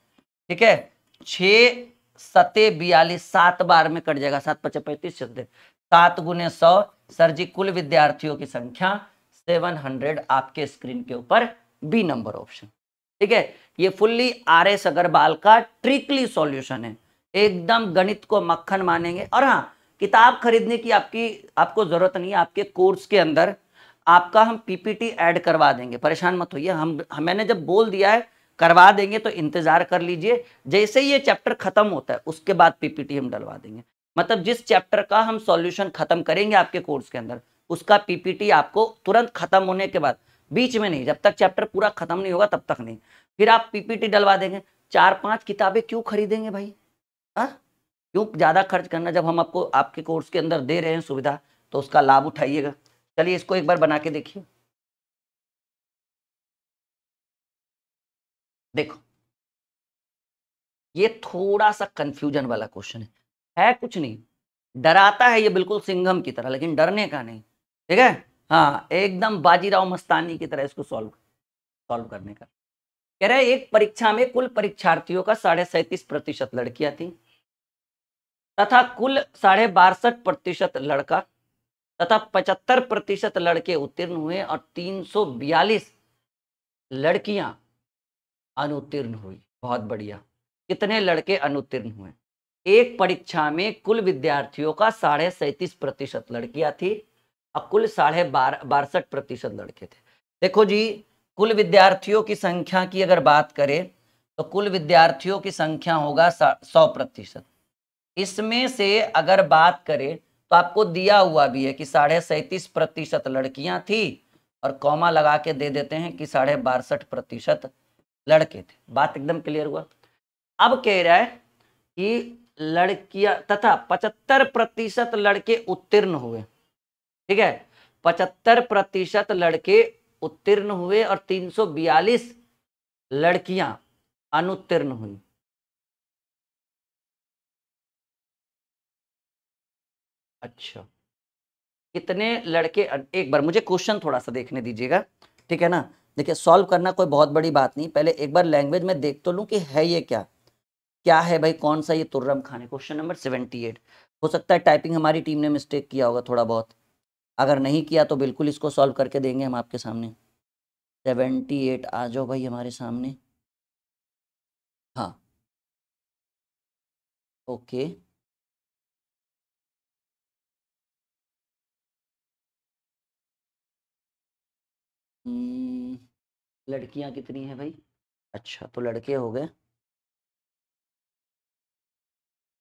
ठीक है छ सते बयालीस सात बार में कट जाएगा सात पचास पैंतीस सात गुने सौ सर जी कुल विद्यार्थियों की संख्या 700 आपके स्क्रीन के ऊपर बी नंबर ऑप्शन ठीक है ये फुल्ली आर एस अग्रवाल का ट्रिकली सॉल्यूशन है एकदम गणित को मक्खन मानेंगे और हाँ किताब खरीदने की आपकी आपको ज़रूरत नहीं है आपके कोर्स के अंदर आपका हम पीपीटी ऐड करवा देंगे परेशान मत होइए हम मैंने जब बोल दिया है करवा देंगे तो इंतज़ार कर लीजिए जैसे ये चैप्टर ख़त्म होता है उसके बाद पीपीटी हम डलवा देंगे मतलब जिस चैप्टर का हम सॉल्यूशन ख़त्म करेंगे आपके कोर्स के अंदर उसका पीपीटी आपको तुरंत ख़त्म होने के बाद बीच में नहीं जब तक चैप्टर पूरा ख़त्म नहीं होगा तब तक नहीं फिर आप पीपीटी डलवा देंगे चार पांच किताबें क्यों खरीदेंगे भाई हाँ? क्यों ज़्यादा खर्च करना जब हम आपको आपके कोर्स के अंदर दे रहे हैं सुविधा तो उसका लाभ उठाइएगा चलिए इसको एक बार बना के देखिए देखो ये थोड़ा सा कंफ्यूजन वाला क्वेश्चन है है कुछ नहीं डराता है ये बिल्कुल सिंघम की तरह लेकिन डरने का नहीं ठीक है हाँ एकदम बाजीराव मस्तानी की तरह इसको सॉल्व सॉल्व करने का कह रहे एक परीक्षा में कुल परीक्षार्थियों का साढ़े सैंतीस प्रतिशत लड़कियां थी तथा कुल साढ़े बासठ प्रतिशत लड़का तथा पचहत्तर प्रतिशत लड़के उत्तीर्ण हुए और तीन सौ बयालीस लड़कियां अनुत्तीर्ण हुई बहुत बढ़िया कितने लड़के अनुत्तीर्ण हुए एक परीक्षा में कुल विद्यार्थियों का साढ़े सैंतीस प्रतिशत लड़कियां थी और कुल साढ़े बार बासठ प्रतिशत लड़के थे देखो जी कुल विद्यार्थियों की संख्या की अगर बात करें तो कुल विद्यार्थियों की संख्या होगा सौ प्रतिशत इसमें से अगर बात करें तो आपको दिया हुआ भी है कि साढ़े सैतीस प्रतिशत लड़कियां थी और कॉमा लगा के दे देते हैं कि साढ़े बासठ प्रतिशत लड़के थे बात एकदम क्लियर हुआ अब कह रहा है कि लड़कियां तथा पचहत्तर प्रतिशत लड़के उत्तीर्ण हुए ठीक है पचहत्तर प्रतिशत लड़के उत्तीर्ण हुए और बयालीस लड़कियां अनुत्तीर्ण हुई अच्छा कितने लड़के एक बार मुझे क्वेश्चन थोड़ा सा देखने दीजिएगा ठीक है ना देखिए सॉल्व करना कोई बहुत बड़ी बात नहीं पहले एक बार लैंग्वेज में देख तो लूँ कि है ये क्या क्या है भाई कौन सा ये तुर्रम खाने क्वेश्चन नंबर सेवेंटी एट हो सकता है टाइपिंग हमारी टीम ने मिस्टेक किया होगा थोड़ा बहुत अगर नहीं किया तो बिल्कुल इसको सॉल्व करके देंगे हम आपके सामने सेवेंटी एट आ जाओ भाई हमारे सामने हाँ ओके हम्म। लड़कियां कितनी है भाई अच्छा तो लड़के हो गए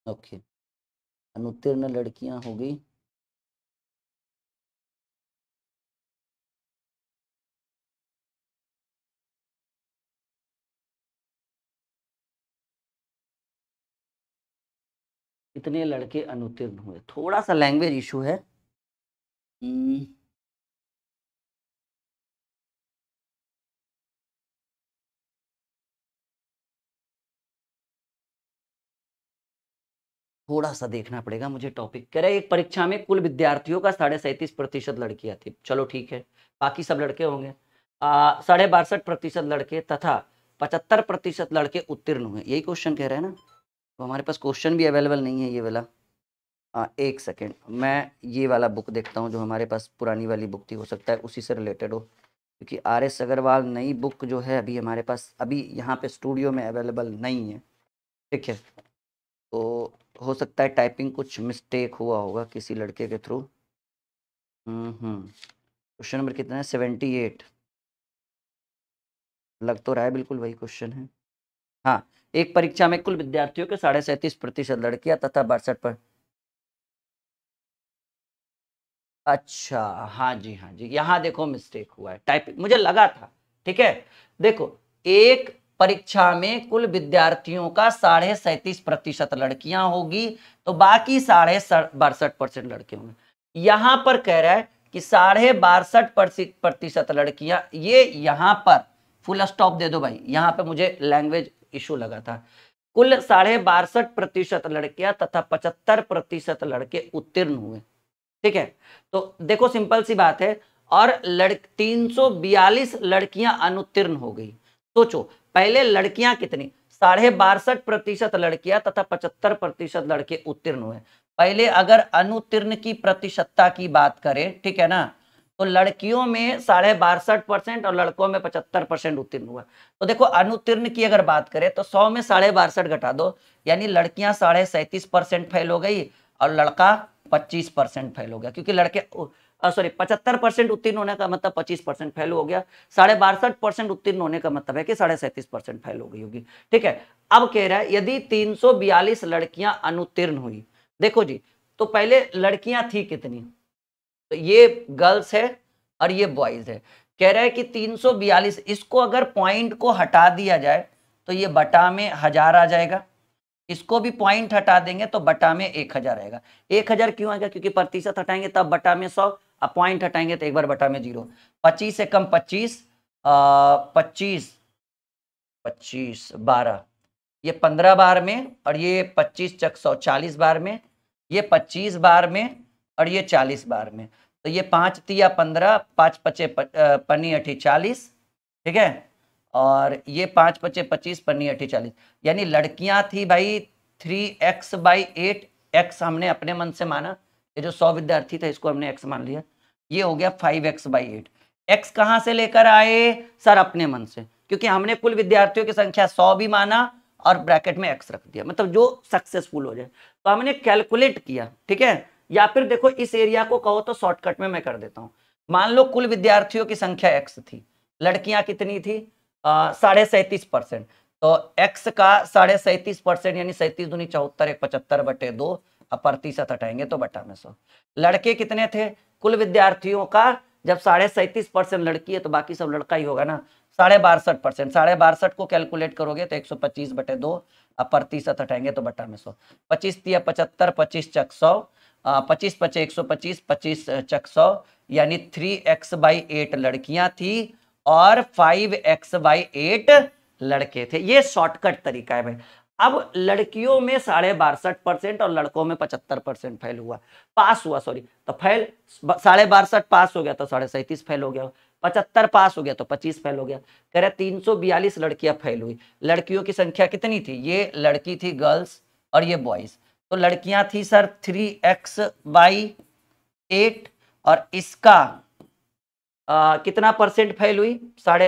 ओके अनुत्तीर्ण लड़कियां हो गई कितने लड़के अनुत्तीर्ण हुए थोड़ा सा लैंग्वेज इशू है hmm. थोड़ा सा देखना पड़ेगा मुझे टॉपिक कह रहे एक परीक्षा में कुल विद्यार्थियों का साढ़े सैंतीस प्रतिशत लड़कियाँ थी चलो ठीक है बाकी सब लड़के होंगे साढ़े बासठ प्रतिशत लड़के तथा पचहत्तर प्रतिशत लड़के उत्तीर्ण हुए यही क्वेश्चन कह रहे हैं ना तो हमारे पास क्वेश्चन भी अवेलेबल नहीं है ये वाला आ, एक सेकेंड मैं ये वाला बुक देखता हूँ जो हमारे पास पुरानी वाली बुक थी हो सकता है उसी से रिलेटेड हो क्योंकि आर एस अग्रवाल नई बुक जो है अभी हमारे पास अभी यहाँ पे स्टूडियो में अवेलेबल नहीं है ठीक है तो हो सकता है टाइपिंग कुछ मिस्टेक हुआ होगा किसी लड़के के थ्रू क्वेश्चन नंबर कितना है सेवेंटी एट लग तो रहा है बिल्कुल वही क्वेश्चन है हाँ एक परीक्षा में कुल विद्यार्थियों के साढ़े सैंतीस प्रतिशत लड़कियां तथा बासठ पर अच्छा हाँ जी हाँ जी यहाँ देखो मिस्टेक हुआ है टाइपिंग मुझे लगा था ठीक है देखो एक परीक्षा में कुल विद्यार्थियों का साढ़े सैंतीस प्रतिशत लड़कियां होगी तो बाकी साढ़े बासठ परसेंट लड़के होंगे यहां पर कह रहा है कि साढ़े बासठ प्रतिशत लड़कियां ये यहां पर फुल स्टॉप दे दो भाई यहां पर मुझे लैंग्वेज इशू लगा था कुल साढ़े बासठ प्रतिशत लड़कियां तथा पचहत्तर प्रतिशत लड़के उत्तीर्ण हुए ठीक है तो देखो सिंपल सी बात है और लड़ तीन लड़कियां अनुत्तीर्ण हो गई सोचो पहले लड़कियां कितनी साढ़े बासठ प्रतिशत लड़कियां तथा पचहत्तर प्रतिशत लड़के उत्तीर्ण हुए पहले अगर अनुत्तीर्ण की प्रतिशतता की बात करें ठीक है ना तो लड़कियों में साढ़े बासठ परसेंट और लड़कों में पचहत्तर परसेंट उत्तीर्ण हुआ तो देखो अनुत्तीर्ण की अगर बात करें तो सौ में साढ़े बासठ घटा दो यानी लड़कियां साढ़े सैंतीस परसेंट फेल हो गई और लड़का पच्चीस परसेंट फेल हो गया क्योंकि लड़के सॉरी पचहत्तर परसेंट उत्तीर्ण होने का मतलब पच्चीस परसेंट फेल हो गया साढ़े बासठ परसेंट उत्तीर्ण होने का मतलब है कि साढ़े सैंतीस परसेंट फेल हो गई होगी ठीक है अब कह रहा है यदि तीन सौ बयालीस लड़कियां अनुत्तीर्ण हुई देखो जी तो पहले लड़कियां थी कितनी तो ये गर्ल्स है और ये बॉयज है कह रहा है कि 342 इसको अगर पॉइंट को हटा दिया जाए तो ये बटा में हजार आ जाएगा इसको भी पॉइंट हटा देंगे तो बटा में एक हजार आएगा एक हजार क्यों आएगा क्योंकि प्रतिशत हटाएंगे तब बटा में सौ अब पॉइंट हटाएंगे तो एक बार बटा में जीरो पच्चीस से कम पच्चीस पच्चीस पच्चीस बारह ये पंद्रह बार में और ये पच्चीस चक सौ चालीस बार में ये पच्चीस बार में और ये चालीस बार में तो ये पाँच तिया पंद्रह पाँच पचे पन्नी अठी चालीस ठीक है और ये पाँच पचे पच्चीस पन्नी अठी चालीस यानी लड़कियां थी भाई three x by eight x हमने अपने मन से माना ये जो सौ विद्यार्थी था इसको हमने एक्स मान लिया ये हो गया five x by eight x कहां से लेकर आए सर अपने मन से क्योंकि हमने कुल विद्यार्थियों की संख्या सौ भी माना और ब्रैकेट में एक्स रख दिया मतलब जो सक्सेसफुल हो जाए तो हमने कैलकुलेट किया ठीक है या फिर देखो इस एरिया को कहो तो शॉर्टकट में मैं कर देता हूं मान लो कुल विद्यार्थियों की संख्या एक्स थी लड़कियां कितनी थी साढ़े सैतीस परसेंट तो एक्स का साढ़े सैतीस परसेंट यानी सैतीस दुनी चौहत्तर एक पचहत्तर बटे दो अब प्रतिशत हटाएंगे तो बटा में सौ लड़के कितने थे कुल विद्यार्थियों का जब साढ़े सैंतीस परसेंट लड़की है तो बाकी सब लड़का ही होगा ना साढ़े बासठ परसेंट साढ़े बासठ को कैलकुलेट करोगे तो एक सौ पच्चीस बटे दो अब प्रतिशत हटाएंगे तो बटा में सौ पच्चीस तीस पचहत्तर पच्चीस चक सौ पच्चीस पचे एक सौ पच्चीस पच्चीस चक सौ यानी थ्री एक्स बाई एट लड़कियां थी और फाइव एक्स बाई एट लड़के थे ये शॉर्टकट तरीका है भाई अब लड़कियों में साढ़े बासठ परसेंट और लड़कों में पचहत्तर परसेंट फेल हुआ पास हुआ सॉरी तो फेल साढ़े बासठ पास हो गया तो साढ़े सैंतीस फेल हो गया पचहत्तर पास हो गया तो पच्चीस फेल हो गया कह रहे तीन सौ बयालीस लड़कियां फेल हुई लड़कियों की संख्या कितनी थी ये लड़की थी गर्ल्स और ये बॉयज तो लड़कियां थी sir three x by eight और इसका आ, कितना परसेंट फेल हुई साढ़े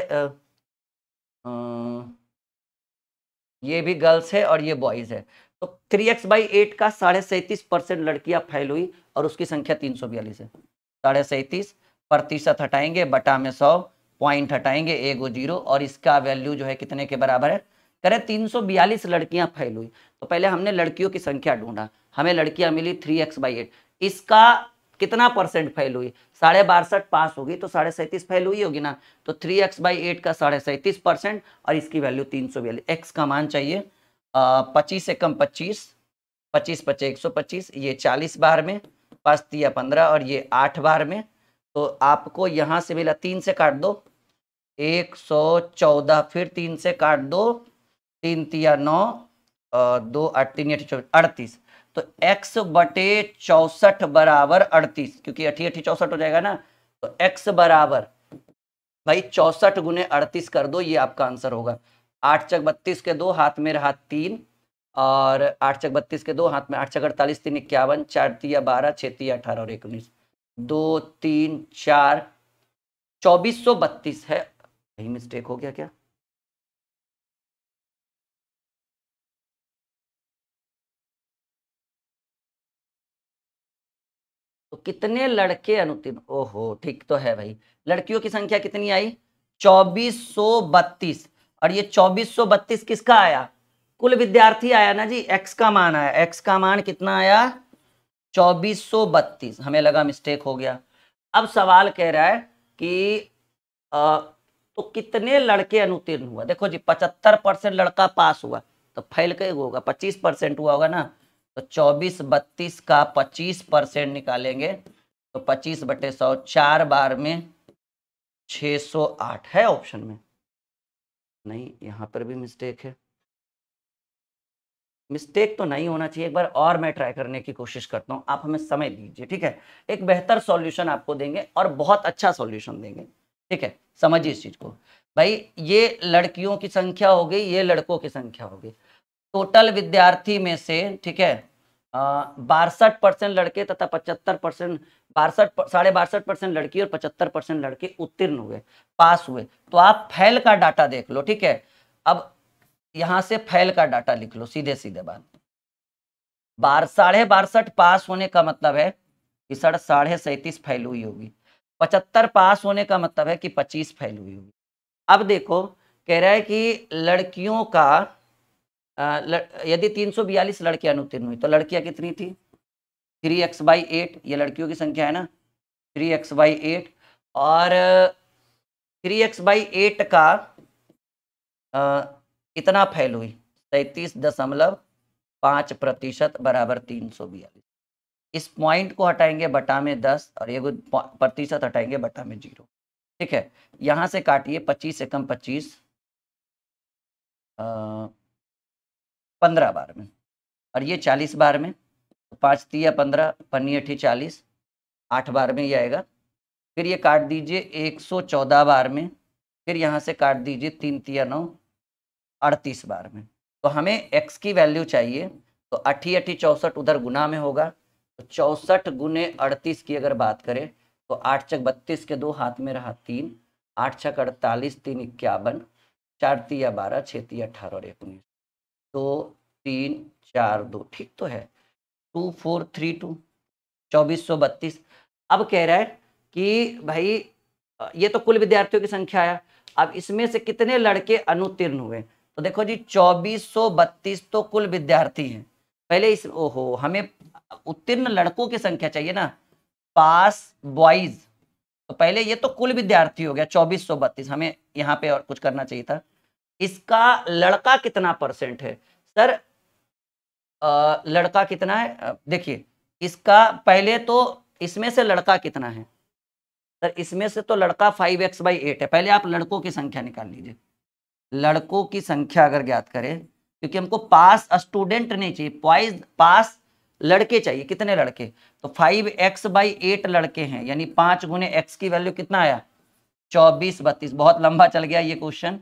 ये भी गर्ल्स है और ये बॉयज़ है तो थ्री एक्स बाई एट का साढ़े सैंतीस परसेंट लड़कियां फैल हुई और उसकी संख्या तीन सौ बयालीस है साढ़े सैंतीस प्रतिशत हटाएंगे बटा में सौ पॉइंट हटाएंगे एक वो जीरो और इसका वैल्यू जो है कितने के बराबर है करें तीन सौ बयालीस लड़कियां फैल हुई तो पहले हमने लड़कियों की संख्या ढूंढा हमें लड़कियां मिली थ्री एक्स बाई एट इसका कितना परसेंट फेल हुई साढ़े बासठ पास होगी तो साढ़े सैंतीस फेल हुई होगी ना तो थ्री एक्स बाई एट का साढ़े सैंतीस परसेंट और इसकी वैल्यू तीन सौ बयालीस एक्स का मान चाहिए पच्चीस से कम पच्चीस पच्चीस पच्चीस एक सौ पच्चीस ये चालीस बार में पाँच या पंद्रह और ये आठ बार में तो आपको यहाँ से मिला तीन से काट दो एक सौ चौदह फिर तीन से काट दो तीन तिया नौ दो आठ तीन अड़तीस तो x बटे चौसठ बराबर अड़तीस क्योंकि अठी अठी चौसठ हो जाएगा ना तो x बराबर भाई चौसठ गुने अड़तीस कर दो ये आपका आंसर होगा आठ चक बत्तीस के दो हाथ में रहा तीन और आठ चक बत्तीस के दो हाथ में आठ चक अड़तालीस तीन इक्यावन चार तीया बारह छतिया अठारह और एक उन्नीस दो तीन चार चौबीस सौ बत्तीस है कहीं मिस्टेक हो गया क्या तो कितने लड़के अनुतीर्ण ओहो ठीक तो है भाई लड़कियों की संख्या कितनी आई चौबीस और ये चौबीस किसका आया कुल विद्यार्थी आया ना जी एक्स का मान आया एक्स का मान कितना आया चौबीस हमें लगा मिस्टेक हो गया अब सवाल कह रहा है कि आ, तो कितने लड़के अनुतीर्ण हुआ देखो जी पचहत्तर परसेंट लड़का पास हुआ तो फैल कई होगा पच्चीस परसेंट हुआ होगा ना तो चौबीस बत्तीस का पच्चीस परसेंट निकालेंगे तो पच्चीस बटे सौ चार बार में 608 है ऑप्शन में नहीं यहाँ पर भी मिस्टेक है मिस्टेक तो नहीं होना चाहिए एक बार और मैं ट्राई करने की कोशिश करता हूँ आप हमें समय दीजिए ठीक है एक बेहतर सॉल्यूशन आपको देंगे और बहुत अच्छा सॉल्यूशन देंगे ठीक है समझिए इस चीज़ को भाई ये लड़कियों की संख्या हो गई ये लड़कों की संख्या होगी टोटल विद्यार्थी में से ठीक है बासठ परसेंट लड़के तथा पचहत्तर परसेंट बासठ साढ़े बासठ परसेंट लड़की और पचहत्तर परसेंट लड़के उत्तीर्ण हुए पास हुए तो आप फैल का डाटा देख लो ठीक है अब यहां से फैल का डाटा लिख लो सीधे सीधे बात बार साढ़े बासठ पास होने का मतलब है कि सड़ साढ़े सैतीस फैल हुई होगी पचहत्तर पास होने का मतलब है कि पच्चीस फैल हुई होगी अब देखो कह रहा है कि लड़कियों का यदि तीन बयालीस लड़कियां अनुत्तीर्ण हुई तो लड़कियां कितनी थी थ्री एक्स बाई एट ये लड़कियों की संख्या है ना थ्री एक्स बाई एट और थ्री एक्स बाई एट का आ, इतना फैल हुई सैंतीस दशमलव पाँच प्रतिशत बराबर तीन सौ बयालीस इस पॉइंट को हटाएंगे बटा में दस और ये प्रतिशत हटाएंगे बटा में जीरो ठीक है यहाँ से काटिए पच्चीस एकम पच्चीस पंद्रह बार में और ये चालीस बार में तो पाँच तिया पंद्रह पन्नी अठी चालीस आठ बार में ये आएगा फिर ये काट दीजिए एक सौ चौदह बार में फिर यहाँ से काट दीजिए तीन तिया नौ अड़तीस बार में तो हमें एक्स की वैल्यू चाहिए तो अठी अठी चौंसठ उधर गुना में होगा तो चौंसठ गुने अड़तीस की अगर बात करें तो आठ छक बत्तीस के दो हाथ में रहा तीन आठ छक अड़तालीस तीन इक्यावन चार तिया बारह छः तिया अठारह और एक उन्नीस दो तीन चार दो ठीक तो है टू फोर थ्री टू चौबीस सौ बत्तीस अब कह रहा है कि भाई ये तो कुल विद्यार्थियों की संख्या आया अब इसमें से कितने लड़के अनुतीर्ण हुए तो देखो जी चौबीस सौ बत्तीस तो कुल विद्यार्थी हैं पहले इस ओहो हमें उत्तीर्ण लड़कों की संख्या चाहिए ना पास बॉयज तो पहले ये तो कुल विद्यार्थी हो गया चौबीस सौ बत्तीस हमें यहाँ पे और कुछ करना चाहिए था इसका लड़का कितना परसेंट है सर आ, लड़का कितना है देखिए इसका पहले तो इसमें से लड़का कितना है सर इसमें से तो लड़का फाइव एक्स बाई एट है पहले आप लड़कों की संख्या निकाल लीजिए लड़कों की संख्या अगर ज्ञात करें क्योंकि हमको पास स्टूडेंट नहीं चाहिए पॉइज पास लड़के चाहिए कितने लड़के तो फाइव एक्स बाई एट लड़के हैं यानी पांच गुने एक्स की वैल्यू कितना आया चौबीस बत्तीस बहुत लंबा चल गया ये क्वेश्चन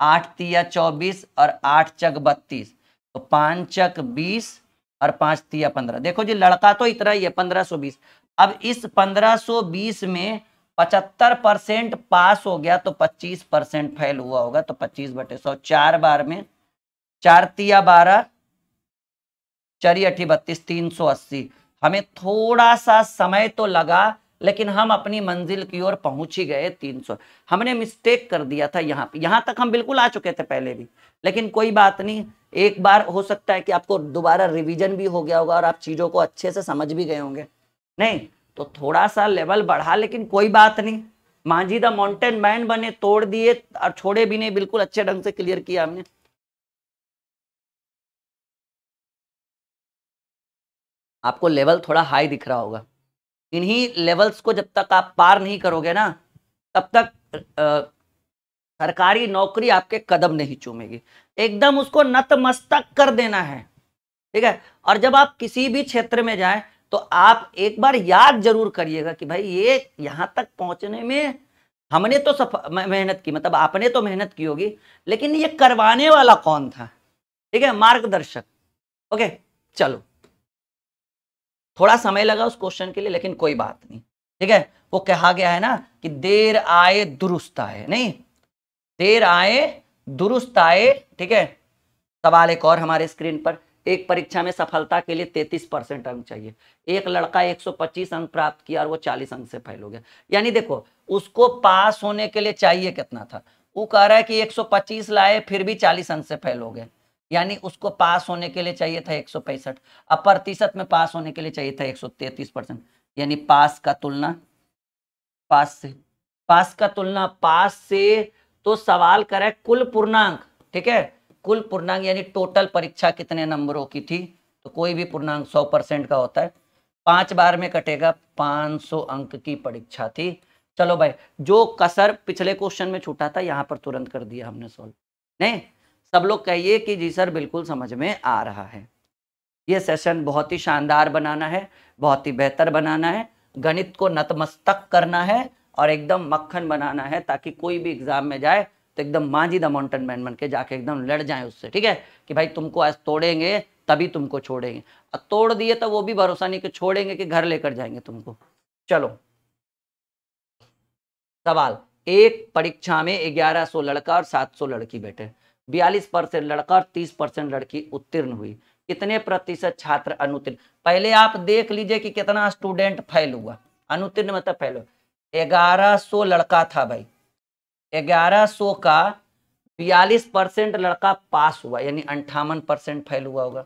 आठ तिया चौबीस और आठ चक बत्तीस तो पांच चक बीस और पांच तिया पंद्रह देखो जी लड़का तो इतना ही है पंद्रह सो बीस अब इस पंद्रह सो बीस में पचहत्तर परसेंट पास हो गया तो पच्चीस परसेंट फेल हुआ होगा तो पच्चीस बटे सौ चार बार में चार तिया बारह चरी अठी बत्तीस तीन सौ अस्सी हमें थोड़ा सा समय तो लगा लेकिन हम अपनी मंजिल की ओर पहुंच ही गए 300 हमने मिस्टेक कर दिया था यहाँ पे यहाँ तक हम बिल्कुल आ चुके थे पहले भी लेकिन कोई बात नहीं एक बार हो सकता है कि आपको दोबारा रिवीजन भी हो गया होगा और आप चीज़ों को अच्छे से समझ भी गए होंगे नहीं तो थोड़ा सा लेवल बढ़ा लेकिन कोई बात नहीं मांझी द माउंटेन मैन बने तोड़ दिए और छोड़े भी नहीं बिल्कुल अच्छे ढंग से क्लियर किया हमने आपको लेवल थोड़ा हाई दिख रहा होगा इन्हीं लेवल्स को जब तक आप पार नहीं करोगे ना तब तक आ, सरकारी नौकरी आपके कदम नहीं चूमेगी एकदम उसको नतमस्तक कर देना है ठीक है और जब आप किसी भी क्षेत्र में जाएं तो आप एक बार याद जरूर करिएगा कि भाई ये यहाँ तक पहुँचने में हमने तो सफ मेहनत की मतलब आपने तो मेहनत की होगी लेकिन ये करवाने वाला कौन था ठीक है मार्गदर्शक ओके चलो थोड़ा समय लगा उस क्वेश्चन के लिए लेकिन कोई बात नहीं ठीक है वो कहा गया है ना कि देर आए दुरुस्त आए नहीं देर आए दुरुस्त आए ठीक है सवाल एक और हमारे स्क्रीन पर एक परीक्षा में सफलता के लिए तैतीस परसेंट अंक चाहिए एक लड़का 125 अंक प्राप्त किया और वो 40 अंक से फेल हो गया यानी देखो उसको पास होने के लिए चाहिए कितना था वो कह रहा है कि 125 लाए फिर भी 40 अंक से फेल हो गए यानी उसको पास होने के लिए चाहिए था एक सौ पैंसठ अब प्रतिशत में पास होने के लिए चाहिए था एक सौ तैतीस परसेंट यानी पास का तुलना पास से पास का तुलना पास से तो सवाल करे कुल पूर्णांक ठीक है कुल पूर्णांक यानी टोटल परीक्षा कितने नंबरों की थी तो कोई भी पूर्णांक सौ परसेंट का होता है पांच बार में कटेगा पांच सौ अंक की परीक्षा थी चलो भाई जो कसर पिछले क्वेश्चन में छूटा था यहां पर तुरंत कर दिया हमने सॉल्व नहीं सब लोग कहिए कि जी सर बिल्कुल समझ में आ रहा है ये सेशन बहुत ही शानदार बनाना है बहुत ही बेहतर बनाना है गणित को नतमस्तक करना है और एकदम मक्खन बनाना है ताकि कोई भी एग्जाम में जाए तो एकदम माजी द माउंटेन मैन बन के जाके एकदम लड़ जाए उससे ठीक है कि भाई तुमको आज तोड़ेंगे तभी तुमको छोड़ेंगे और तोड़ दिए तो वो भी भरोसा नहीं कि छोड़ेंगे कि घर लेकर जाएंगे तुमको चलो सवाल एक परीक्षा में ग्यारह सौ लड़का और सात सौ लड़की बैठे बयालीस परसेंट लड़का और तीस परसेंट लड़की उत्तीर्ण हुई कितने प्रतिशत छात्र अनुत्तीर्ण पहले आप देख लीजिए कि कितना स्टूडेंट फेल हुआ अनुत्तीर्ण मतलब फेल हुआ ग्यारह सौ लड़का था भाई ग्यारह सौ का बयालीस परसेंट लड़का पास हुआ यानी अंठावन परसेंट फेल हुआ होगा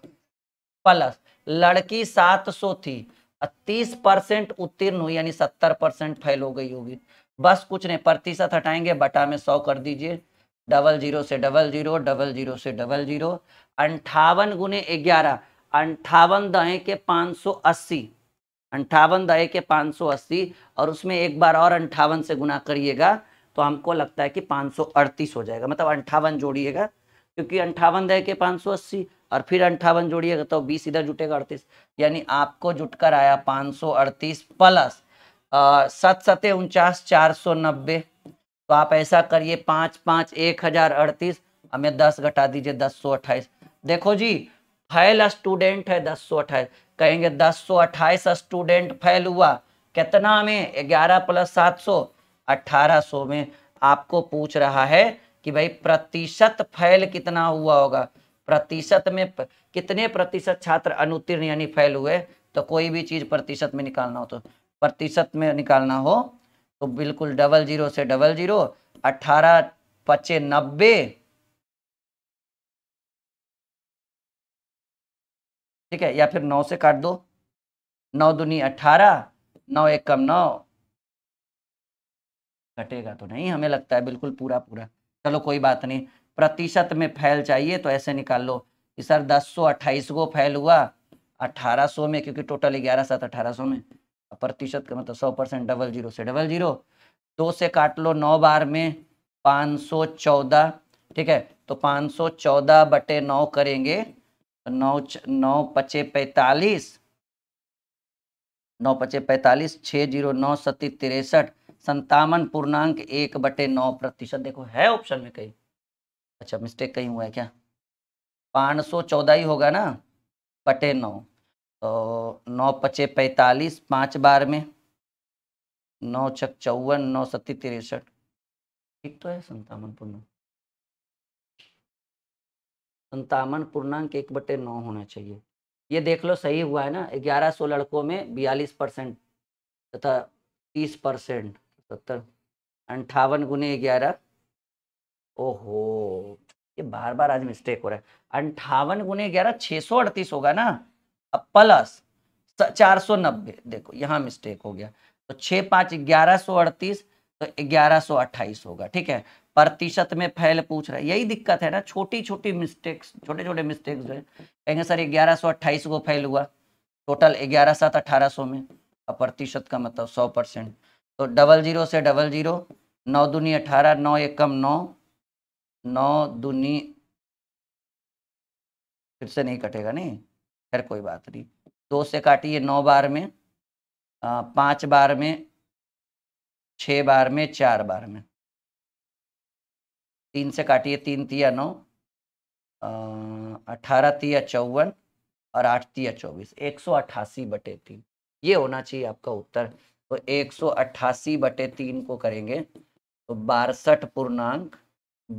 प्लस लड़की सात सौ थी तीस परसेंट उत्तीर्ण हुई यानी सत्तर परसेंट फेल हो गई होगी बस कुछ नहीं प्रतिशत हटाएंगे बटा में सौ कर दीजिए डबल जीरो से डबल जीरो डबल जीरो से डबल जीरो अंठावन गुने ग्यारह अंठावन दहे के पाँच सौ अस्सी अंठावन दहे के पाँच सौ अस्सी और उसमें एक बार और अंठावन से गुना करिएगा तो हमको लगता है कि पाँच सौ अड़तीस हो जाएगा मतलब अंठावन जोड़िएगा क्योंकि अंठावन दहे के पाँच सौ अस्सी और फिर अंठावन जोड़िएगा तो बीस इधर जुटेगा अड़तीस यानी आपको जुटकर आया पाँच सौ अड़तीस प्लस सत सतह उनचास चार सौ नब्बे तो आप ऐसा करिए पाँच पाँच एक हजार अड़तीस हमें दस घटा दीजिए दस सौ अट्ठाईस देखो जी फैल स्टूडेंट है दस सौ अट्ठाईस कहेंगे दस सौ अट्ठाईस स्टूडेंट फैल हुआ कितना में ग्यारह प्लस सात सौ अट्ठारह सौ में आपको पूछ रहा है कि भाई प्रतिशत फैल कितना हुआ होगा प्रतिशत में प, कितने प्रतिशत छात्र अनुत्तीर्ण यानी फैल हुए तो कोई भी चीज़ प्रतिशत में निकालना हो तो प्रतिशत में निकालना हो तो बिल्कुल डबल जीरो से डबल जीरो अट्ठारह पच्चे नब्बे ठीक है या फिर नौ से काट दो नौ दुनी अट्ठारह नौ एक कम नौ घटेगा तो नहीं हमें लगता है बिल्कुल पूरा पूरा चलो कोई बात नहीं प्रतिशत में फैल चाहिए तो ऐसे निकाल लो कि सर दस सौ अट्ठाईस को फैल हुआ अट्ठारह सौ में क्योंकि टोटल ग्यारह सात अट्ठारह सौ में प्रतिशत का मतलब सौ परसेंट डबल जीरो से डबल जीरो दो से काट लो नौ बार में पाँच सौ चौदह ठीक है तो पाँच सौ चौदह बटे नौ करेंगे तो नौ नौ पचे पैतालीस नौ पचे पैंतालीस छः जीरो नौ सती तिरसठ संतावन पूर्णांक एक बटे नौ प्रतिशत देखो है ऑप्शन में कहीं अच्छा मिस्टेक कहीं हुआ है क्या पाँच सौ चौदह ही होगा ना बटे नौ नौ पचे पैंतालीस पाँच बार में नौ छक चौवन नौ सत्ती तिरसठ ठीक तो है संतावन पूर्णांक संतावन पूर्णांक एक बटे नौ होना चाहिए ये देख लो सही हुआ है ना ग्यारह सौ लड़कों में बयालीस परसेंट तथा तीस परसेंट सत्तर अंठावन गुने ग्यारह ओहो ये बार बार आज मिस्टेक हो रहा है अंठावन गुने ग्यारह छः सौ अड़तीस होगा ना प्लस चार सौ नब्बे देखो यहाँ मिस्टेक हो गया तो छः पाँच ग्यारह सौ अड़तीस तो ग्यारह सौ अट्ठाईस होगा ठीक है प्रतिशत में फैल पूछ रहा है यही दिक्कत है ना छोटी छोटी मिस्टेक्स छोटे छोटे मिस्टेक्स जो है कहेंगे सर ग्यारह सौ अट्ठाईस को फैल हुआ टोटल ग्यारह सात अठारह सौ में और प्रतिशत का मतलब सौ परसेंट तो डबल जीरो से डबल जीरो नौ दूनी अठारह नौ एक कम नौ नौ दूनी फिर से नहीं कटेगा नहीं खैर कोई बात नहीं दो से काटिए नौ बार में पाँच बार में छः बार में चार बार में तीन से काटिए तीन तिया नौ अठारह तिया चौवन और आठ तिया चौबीस एक सौ अट्ठासी बटे तीन ये होना चाहिए आपका उत्तर तो एक सौ अट्ठासी बटे तीन को करेंगे तो बासठ पूर्णांक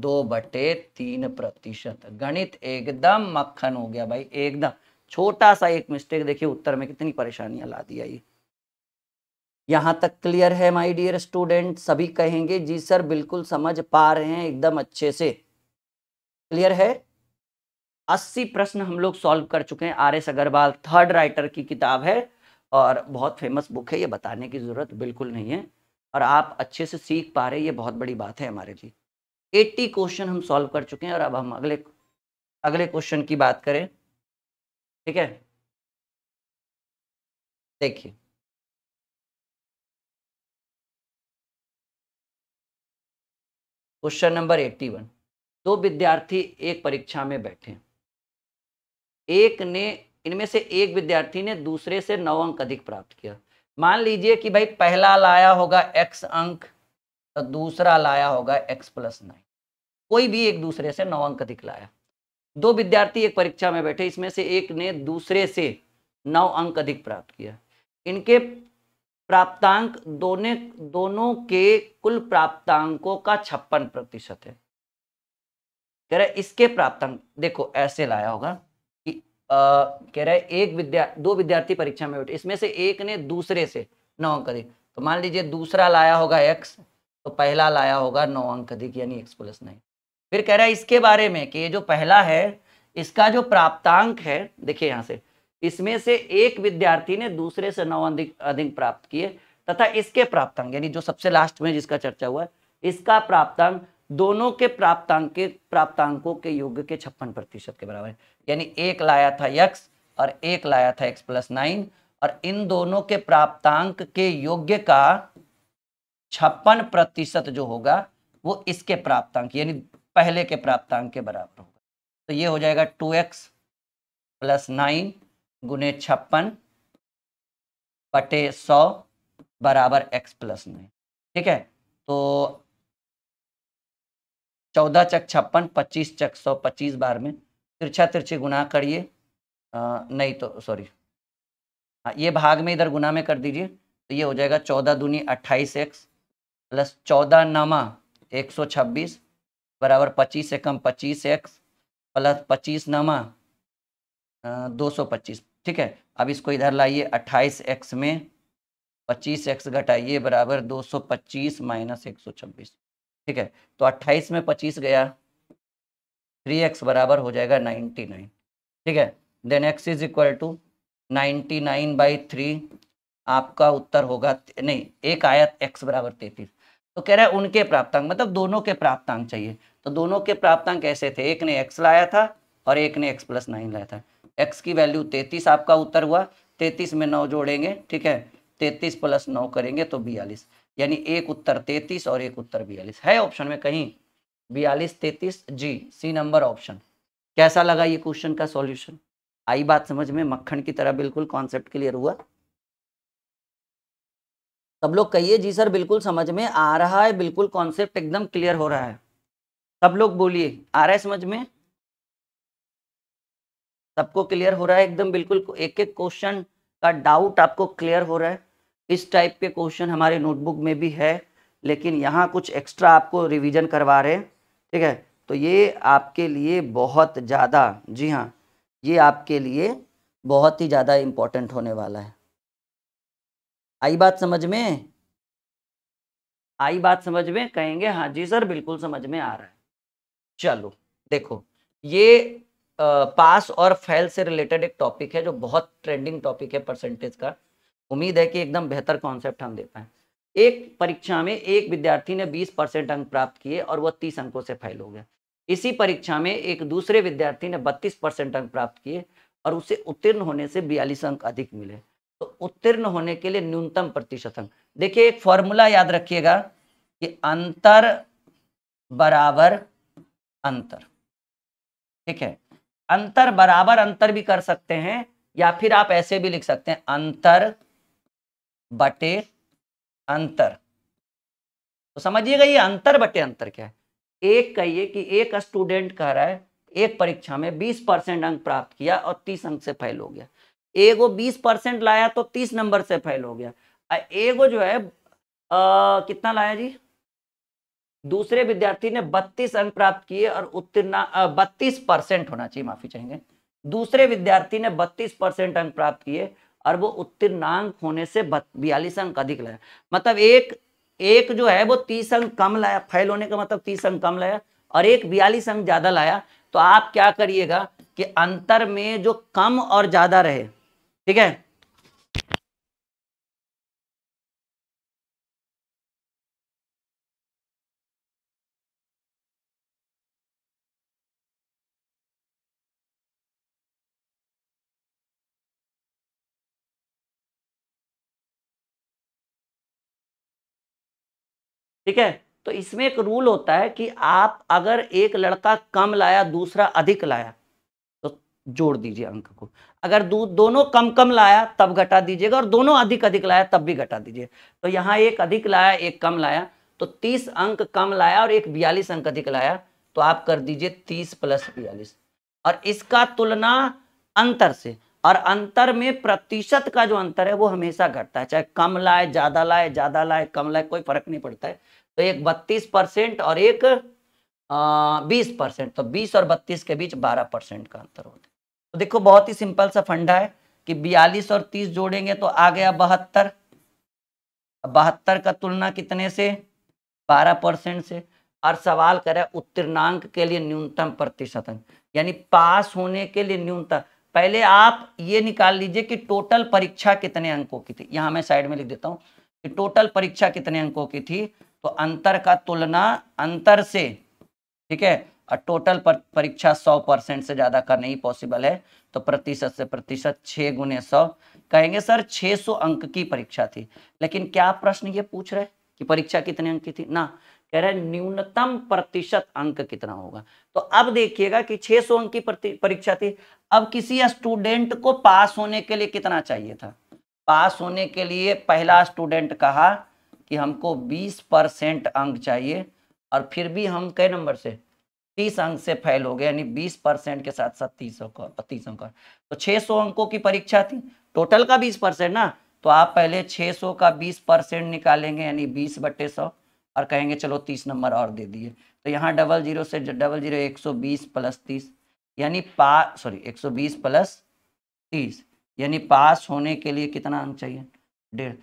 दो बटे तीन प्रतिशत गणित एकदम मक्खन हो गया भाई एकदम छोटा सा एक मिस्टेक देखिए उत्तर में कितनी परेशानियां ला दिया ये यहां तक क्लियर है माय डियर स्टूडेंट सभी कहेंगे जी सर बिल्कुल समझ पा रहे हैं एकदम अच्छे से क्लियर है अस्सी प्रश्न हम लोग सॉल्व कर चुके हैं R S Agarwal third writer की किताब है और बहुत फेमस बुक है ये बताने की ज़रूरत बिल्कुल नहीं है और आप अच्छे से सीख पा रहे ये बहुत बड़ी बात है हमारे लिए 80 क्वेश्चन हम सॉल्व कर चुके हैं और अब हम अगले अगले क्वेश्चन की बात करें ठीक है देखिए क्वेश्चन नंबर एट्टी वन दो विद्यार्थी एक परीक्षा में बैठे एक ने इनमें से एक विद्यार्थी ने दूसरे से नौ अंक अधिक प्राप्त किया मान लीजिए कि भाई पहला लाया होगा एक्स अंक तो दूसरा लाया होगा एक्स प्लस नाइन कोई भी एक दूसरे से नौ अंक अधिक लाया दो विद्यार्थी एक परीक्षा में बैठे इसमें से एक ने दूसरे से नौ अंक अधिक प्राप्त किया इनके प्राप्तांक दोनों दोनों के कुल प्राप्तांकों का छप्पन प्रतिशत है कह रहे इसके प्राप्तांक देखो ऐसे लाया होगा कि कह रहे एक विद्या दो विद्यार्थी परीक्षा में बैठे इसमें से एक ने दूसरे से नौ अंक अधिक तो मान लीजिए दूसरा लाया होगा एक्स तो पहला लाया होगा नौ अंक अधिक यानी एक्स प्लस नहीं फिर कह रहा है इसके बारे में कि ये जो पहला है इसका जो प्राप्तांक है देखिए यहाँ से इसमें से एक विद्यार्थी ने दूसरे से नौ अधिक अधिक प्राप्त किए तथा इसके प्राप्तांक यानी जो सबसे लास्ट में जिसका चर्चा हुआ है इसका प्राप्तांक दोनों के प्राप्तांक के प्राप्तांकों के योग के छप्पन प्रतिशत के बराबर यानी एक लाया था यक्स और एक लाया था एक्स प्लस नाइन और इन दोनों के प्राप्तांक के योग्य का छप्पन प्रतिशत जो होगा वो इसके प्राप्तांक यानी पहले के प्राप्तांक के बराबर होगा तो ये हो जाएगा टू एक्स प्लस नाइन गुने छप्पन बटे सौ बराबर एक्स प्लस नाइन ठीक है तो चौदह चक छप्पन पच्चीस चक सौ पच्चीस बार में तिरछा तिरछी गुना करिए नहीं तो सॉरी हाँ ये भाग में इधर गुना में कर दीजिए तो ये हो जाएगा चौदह दूनी अट्ठाईस एक्स प्लस चौदह नामा एक सौ छब्बीस बराबर पच्चीस से कम पच्चीस एक्स प्लस पच्चीस नामा दो सौ पच्चीस ठीक है अब इसको इधर लाइए अट्ठाईस एक्स में पच्चीस एक्स घटाइए बराबर दो सौ पच्चीस माइनस एक सौ छब्बीस ठीक है तो अट्ठाईस में पच्चीस गया थ्री एक्स बराबर हो जाएगा नाइन्टी नाइन ठीक है then x is equal to ninety nine by three आपका उत्तर होगा नहीं एक आयत एक्स बराबर तैतीस तो कह रहा है उनके प्राप्तांक मतलब दोनों के प्राप्तांक चाहिए तो दोनों के प्राप्तांक ऐसे थे एक ने एक्स लाया था और एक ने एक्स प्लस नाइन लाया था एक्स की वैल्यू तैतीस आपका उत्तर हुआ तैतीस में नौ जोड़ेंगे ठीक है तैतीस प्लस नौ करेंगे तो बयालीस यानी एक उत्तर तैतीस और एक उत्तर बयालीस है ऑप्शन में कहीं बयालीस तैतीस जी सी नंबर ऑप्शन कैसा लगा ये क्वेश्चन का सॉल्यूशन आई बात समझ में मक्खन की तरह बिल्कुल कॉन्सेप्ट क्लियर हुआ सब लोग कहिए जी सर बिल्कुल समझ में आ रहा है बिल्कुल कॉन्सेप्ट एकदम क्लियर हो रहा है सब लोग बोलिए आ रहा है समझ में सबको क्लियर हो रहा है एकदम बिल्कुल एक एक क्वेश्चन का डाउट आपको क्लियर हो रहा है इस टाइप के क्वेश्चन हमारे नोटबुक में भी है लेकिन यहाँ कुछ एक्स्ट्रा आपको रिवीजन करवा रहे हैं ठीक है तो ये आपके लिए बहुत ज़्यादा जी हाँ ये आपके लिए बहुत ही ज़्यादा इम्पोर्टेंट होने वाला है आई बात समझ में आई बात समझ में कहेंगे हाँ जी सर बिल्कुल समझ में आ रहा है चलो देखो ये पास और फेल से रिलेटेड एक टॉपिक है जो बहुत ट्रेंडिंग टॉपिक है परसेंटेज का उम्मीद है कि एकदम बेहतर कॉन्सेप्ट हम दे पाए एक परीक्षा में एक विद्यार्थी ने 20 परसेंट अंक प्राप्त किए और वह 30 अंकों से फेल हो गया इसी परीक्षा में एक दूसरे विद्यार्थी ने 32 परसेंट अंक प्राप्त किए और उसे उत्तीर्ण होने से बयालीस अंक अधिक मिले तो उत्तीर्ण होने के लिए न्यूनतम प्रतिशत अंक देखिए एक फॉर्मूला याद रखिएगा कि अंतर बराबर अंतर ठीक है अंतर बराबर अंतर भी कर सकते हैं या फिर आप ऐसे भी लिख सकते हैं अंतर बटे अंतर तो समझिएगा ये अंतर बटे अंतर क्या है एक कहिए कि एक स्टूडेंट कह रहा है एक परीक्षा में 20 परसेंट अंक प्राप्त किया और 30 अंक से फेल हो गया एगो 20 परसेंट लाया तो 30 नंबर से फेल हो गया एगो जो है आ, कितना लाया जी दूसरे विद्यार्थी ने 32 अंक प्राप्त किए और उत्तीर्ण 32 परसेंट होना चाहिए माफी चाहेंगे दूसरे विद्यार्थी ने 32 परसेंट अंक प्राप्त किए और वो उत्तीर्णांक होने से बयालीस अंक अधिक लाया मतलब एक एक जो है वो तीस अंक कम लाया फेल होने का मतलब तीस अंक कम लाया और एक बयालीस अंक ज्यादा लाया तो आप क्या करिएगा कि अंतर में जो कम और ज्यादा रहे ठीक है ठीक है तो इसमें एक रूल होता है कि आप अगर एक लड़का कम लाया दूसरा अधिक लाया तो जोड़ दीजिए अंक को अगर दोनों कम कम लाया तब घटा दीजिएगा और दोनों अधिक अधिक लाया तब भी घटा दीजिए तो यहाँ एक अधिक लाया एक कम लाया तो तीस अंक कम लाया और एक बयालीस अंक अधिक लाया तो आप कर दीजिए तीस प्लस बयालीस और इसका तुलना अंतर से और अंतर में प्रतिशत का जो अंतर है वो हमेशा घटता है चाहे कम लाए ज़्यादा लाए ज़्यादा लाए कम लाए कोई फर्क नहीं पड़ता है तो एक बत्तीस परसेंट और एक बीस परसेंट तो बीस और बत्तीस के बीच बारह परसेंट का अंतर होता है तो देखो बहुत ही सिंपल सा फंडा है कि बयालीस और तीस जोड़ेंगे तो आ गया बहत्तर बहत्तर का तुलना कितने से बारह परसेंट से और सवाल करें उत्तीर्णांक के लिए न्यूनतम प्रतिशत यानी पास होने के लिए न्यूनतम पहले आप ये निकाल लीजिए कि टोटल परीक्षा कितने अंकों की थी यहाँ मैं साइड में लिख देता हूँ कि टोटल परीक्षा कितने अंकों की थी तो अंतर का तुलना अंतर से ठीक है और टोटल पर परीक्षा 100 परसेंट से ज़्यादा करना ही पॉसिबल है तो प्रतिशत से प्रतिशत छह गुने सौ कहेंगे सर 600 अंक की परीक्षा थी लेकिन क्या प्रश्न ये पूछ रहे कि परीक्षा कितने अंक की थी ना कह रहे न्यूनतम प्रतिशत अंक कितना होगा तो अब देखिएगा कि 600 अंक की परीक्षा थी अब किसी स्टूडेंट को पास होने के लिए कितना चाहिए था पास होने के लिए पहला स्टूडेंट कहा कि हमको 20 परसेंट अंक चाहिए और फिर भी हम कई नंबर से 30 अंक से फेल हो गए यानी 20 परसेंट के साथ साथ तीस अंक तीस अंक तो 600 अंकों की परीक्षा थी टोटल का 20 परसेंट ना तो आप पहले 600 का 20 परसेंट निकालेंगे यानी 20 बट्टे सौ और कहेंगे चलो 30 नंबर और दे दिए तो यहाँ डबल जीरो से डबल जीरो एक सौ बीस प्लस तीस यानी पा सॉरी एक सौ बीस प्लस तीस यानी पास होने के लिए कितना अंक चाहिए डेढ़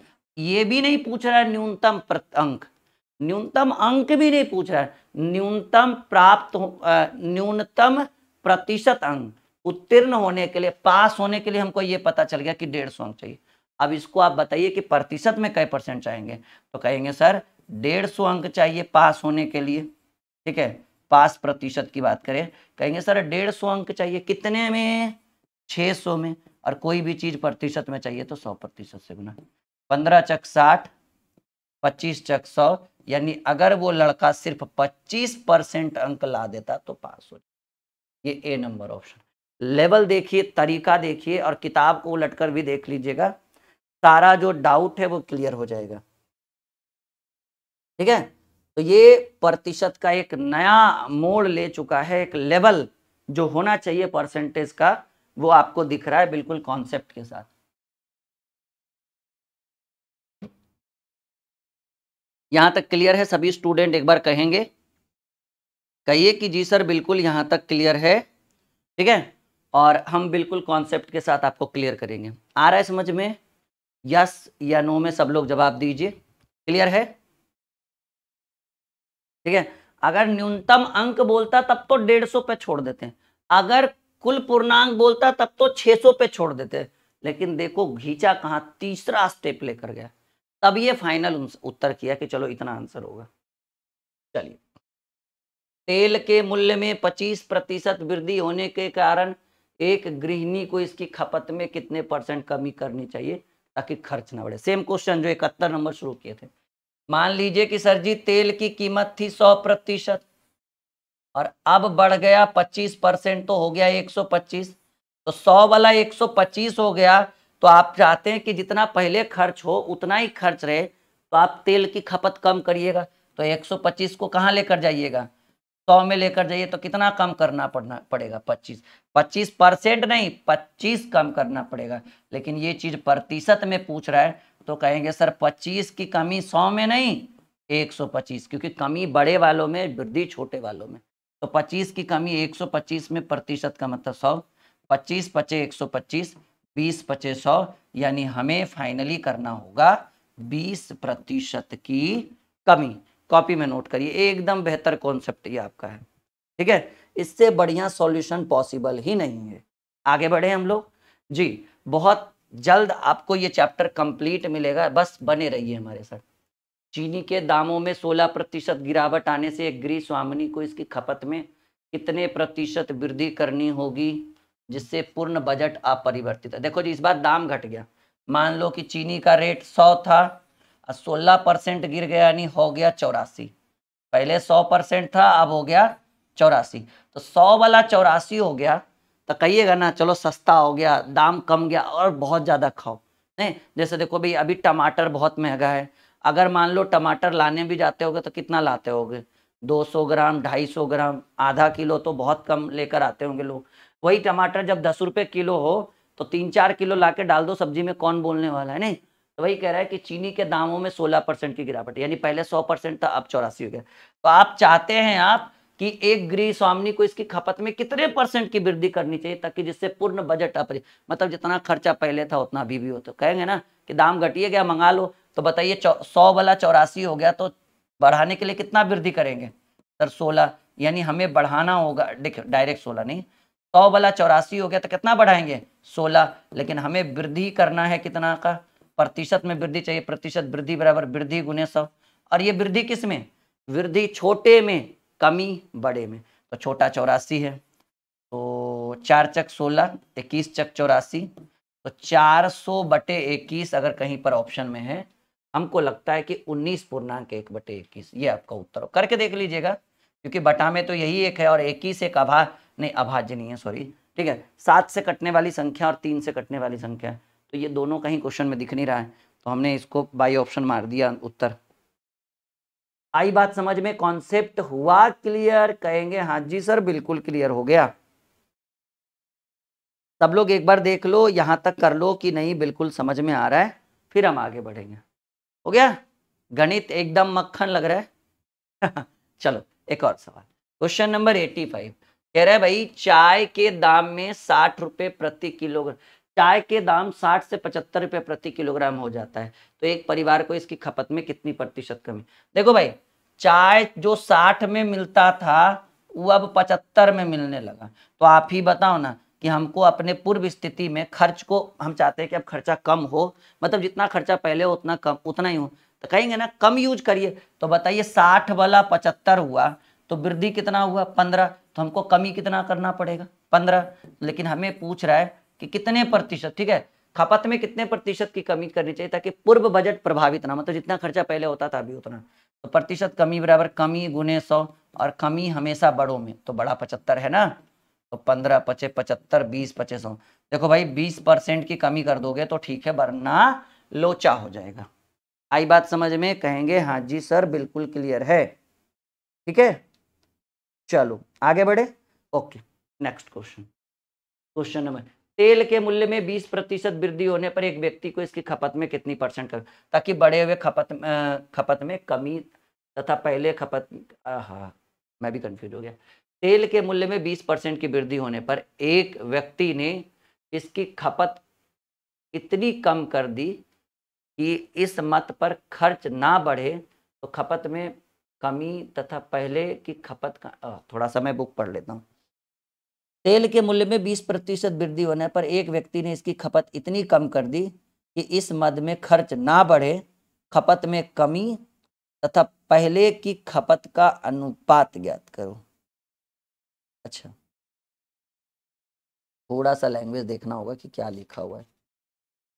ये भी नहीं पूछ रहा है न्यूनतम अंक न्यूनतम अंक भी नहीं पूछ रहा है न्यूनतम प्राप्त न्यूनतम प्रतिशत अंक उत्तीर्ण होने के लिए पास होने के लिए हमको ये पता चल गया कि डेढ़ सौ अंक चाहिए अब इसको आप बताइए कि प्रतिशत में कई परसेंट चाहेंगे तो कहेंगे सर डेढ़ सौ अंक चाहिए पास होने के लिए ठीक है पास प्रतिशत की बात करें कहेंगे सर डेढ़ सौ अंक चाहिए कितने में छः सौ में और कोई भी चीज़ प्रतिशत में चाहिए तो सौ प्रतिशत से गुना पंद्रह चक साठ पच्चीस चक सौ यानी अगर वो लड़का सिर्फ पच्चीस परसेंट अंक ला देता तो पास हो जाता ये ए नंबर ऑप्शन लेवल देखिए तरीका देखिए और किताब को उलट कर भी देख लीजिएगा सारा जो डाउट है वो क्लियर हो जाएगा ठीक है तो ये प्रतिशत का एक नया मोड़ ले चुका है एक लेवल जो होना चाहिए परसेंटेज का वो आपको दिख रहा है बिल्कुल कॉन्सेप्ट के साथ यहाँ तक क्लियर है सभी स्टूडेंट एक बार कहेंगे कहिए कि जी सर बिल्कुल यहाँ तक क्लियर है ठीक है और हम बिल्कुल कॉन्सेप्ट के साथ आपको क्लियर करेंगे आ रहा है समझ में यस या नो में सब लोग जवाब दीजिए क्लियर है ठीक है अगर न्यूनतम अंक बोलता तब तो डेढ़ सौ पे छोड़ देते हैं अगर कुल पूर्णांक बोलता तब तो छह सौ पे छोड़ देते लेकिन देखो घीचा कहाँ तीसरा स्टेप लेकर गया तब ये फाइनल उत्तर किया कि चलो इतना आंसर होगा चलिए तेल के मूल्य में 25 प्रतिशत वृद्धि होने के कारण एक गृहिणी को इसकी खपत में कितने परसेंट कमी करनी चाहिए ताकि खर्च ना बढ़े सेम क्वेश्चन जो इकहत्तर नंबर शुरू किए थे मान लीजिए कि सर जी तेल की कीमत थी 100 प्रतिशत और अब बढ़ गया 25 परसेंट तो हो गया 125 तो 100 वाला 125 हो गया तो आप चाहते हैं कि जितना पहले खर्च हो उतना ही खर्च रहे तो आप तेल की खपत कम करिएगा तो 125 को कहाँ लेकर जाइएगा सौ में लेकर जाइए तो कितना कम करना पड़ना पड़ेगा 25 25 परसेंट नहीं 25 कम करना पड़ेगा लेकिन ये चीज़ प्रतिशत में पूछ रहा है तो कहेंगे सर 25 की कमी 100 में नहीं 125 क्योंकि कमी बड़े वालों में वृद्धि छोटे वालों में तो 25 की कमी 125 में प्रतिशत का मतलब 100 25 बचे 125 बीस पच्चीस सौ यानी हमें फाइनली करना होगा बीस प्रतिशत की कमी कॉपी में नोट करिए एकदम बेहतर कॉन्सेप्ट ये आपका है ठीक है इससे बढ़िया सॉल्यूशन पॉसिबल ही नहीं है आगे बढ़े हम लोग जी बहुत जल्द आपको ये चैप्टर कंप्लीट मिलेगा बस बने रहिए हमारे साथ चीनी के दामों में 16 प्रतिशत गिरावट आने से ग्री स्वामिनी को इसकी खपत में कितने प्रतिशत वृद्धि करनी होगी जिससे पूर्ण बजट अपरिवर्तित है देखो जी इस बार दाम घट गया मान लो कि चीनी का रेट सौ था सोलह परसेंट गिर गया यानी हो गया चौरासी पहले सौ परसेंट था अब हो गया चौरासी तो सौ वाला चौरासी हो गया तो कहिएगा ना चलो सस्ता हो गया दाम कम गया और बहुत ज़्यादा खाओ नहीं जैसे देखो भाई अभी टमाटर बहुत महंगा है अगर मान लो टमाटर लाने भी जाते होगे तो कितना लाते होगे 200 ग्राम 250 ग्राम आधा किलो तो बहुत कम लेकर आते होंगे लोग वही टमाटर जब दस रुपये किलो हो तो तीन चार किलो ला के डाल दो सब्जी में कौन बोलने वाला है नहीं तो वही कह रहा है कि चीनी के दामों में सोलह परसेंट की गिरावट यानी पहले सौ परसेंट था अब चौरासी हो गया तो आप चाहते हैं आप कि एक गृह स्वामी को इसकी खपत में कितने परसेंट की वृद्धि करनी चाहिए ताकि जिससे पूर्ण बजट अपर मतलब जितना खर्चा पहले था उतना अभी भी हो तो कहेंगे ना कि दाम घटिए गया मंगा लो तो बताइए सौ वाला चौरासी हो गया तो बढ़ाने के लिए कितना वृद्धि करेंगे सर सोलह यानी हमें बढ़ाना होगा देखो डायरेक्ट सोलह नहीं सौ वाला चौरासी हो गया तो कितना बढ़ाएंगे सोलह लेकिन हमें वृद्धि करना है कितना का प्रतिशत में वृद्धि चाहिए प्रतिशत वृद्धि बराबर वृद्धि गुने सौ और ये वृद्धि किस में वृद्धि छोटे में कमी बड़े में तो छोटा चौरासी है तो चार चक सोलह इक्कीस चक चौरासी तो चार सौ बटे इक्कीस अगर कहीं पर ऑप्शन में है हमको लगता है कि उन्नीस पूर्णांक एक बटे इक्कीस ये आपका उत्तर हो करके देख लीजिएगा क्योंकि बटा में तो यही एक है और इक्कीस एक अभा नहीं अभाज्य नहीं है सॉरी ठीक है सात से कटने वाली संख्या और तीन से कटने वाली संख्या तो ये दोनों कहीं क्वेश्चन में दिख नहीं रहा है तो हमने इसको बाई ऑप्शन मार दिया उत्तर आई बात समझ में कॉन्सेप्ट हुआ क्लियर कहेंगे हाँ जी सर बिल्कुल क्लियर हो गया सब लोग एक बार देख लो यहां तक कर लो कि नहीं बिल्कुल समझ में आ रहा है फिर हम आगे बढ़ेंगे हो गया गणित एकदम मक्खन लग रहा है चलो एक और सवाल क्वेश्चन नंबर एटी फाइव कह रहे हैं भाई चाय के दाम में साठ रुपए प्रति किलोग्राम चाय के दाम साठ से पचहत्तर रुपये प्रति किलोग्राम हो जाता है तो एक परिवार को इसकी खपत में कितनी प्रतिशत कमी देखो भाई चाय जो साठ में मिलता था वो अब पचहत्तर में मिलने लगा तो आप ही बताओ ना कि हमको अपने पूर्व स्थिति में खर्च को हम चाहते हैं कि अब खर्चा कम हो मतलब जितना खर्चा पहले हो उतना कम उतना ही हो तो कहेंगे ना कम यूज करिए तो बताइए साठ वाला पचहत्तर हुआ तो वृद्धि कितना हुआ पंद्रह तो हमको कमी कितना करना पड़ेगा पंद्रह लेकिन हमें पूछ रहा है कि कितने प्रतिशत ठीक है खपत में कितने प्रतिशत की कमी करनी चाहिए ताकि पूर्व बजट प्रभावित ना मतलब जितना खर्चा पहले होता था अभी उतना तो प्रतिशत कमी बराबर कमी गुने सौ और कमी हमेशा बड़ों में तो बड़ा पचहत्तर है ना तो पंद्रह पचे पचहत्तर बीस पचे सौ देखो भाई बीस परसेंट की कमी कर दोगे तो ठीक है वरना लोचा हो जाएगा आई बात समझ में कहेंगे हाँ जी सर बिल्कुल क्लियर है ठीक है चलो आगे बढ़े okay next question question number तेल के मूल्य में 20 प्रतिशत वृद्धि होने पर एक व्यक्ति को इसकी खपत में कितनी परसेंट कर ताकि बढ़े हुए खपत खपत में कमी तथा पहले खपत हाँ मैं भी कंफ्यूज हो गया तेल के मूल्य में 20 परसेंट की वृद्धि होने पर एक व्यक्ति ने इसकी खपत इतनी कम कर दी कि इस मत पर खर्च ना बढ़े तो खपत में कमी तथा पहले की खपत का थोड़ा सा मैं बुक पढ़ लेता हूँ तेल के मूल्य में 20 प्रतिशत वृद्धि होने पर एक व्यक्ति ने इसकी खपत इतनी कम कर दी कि इस मद में खर्च ना बढ़े खपत में कमी तथा पहले की खपत का अनुपात ज्ञात करो अच्छा थोड़ा सा लैंग्वेज देखना होगा कि क्या लिखा हुआ है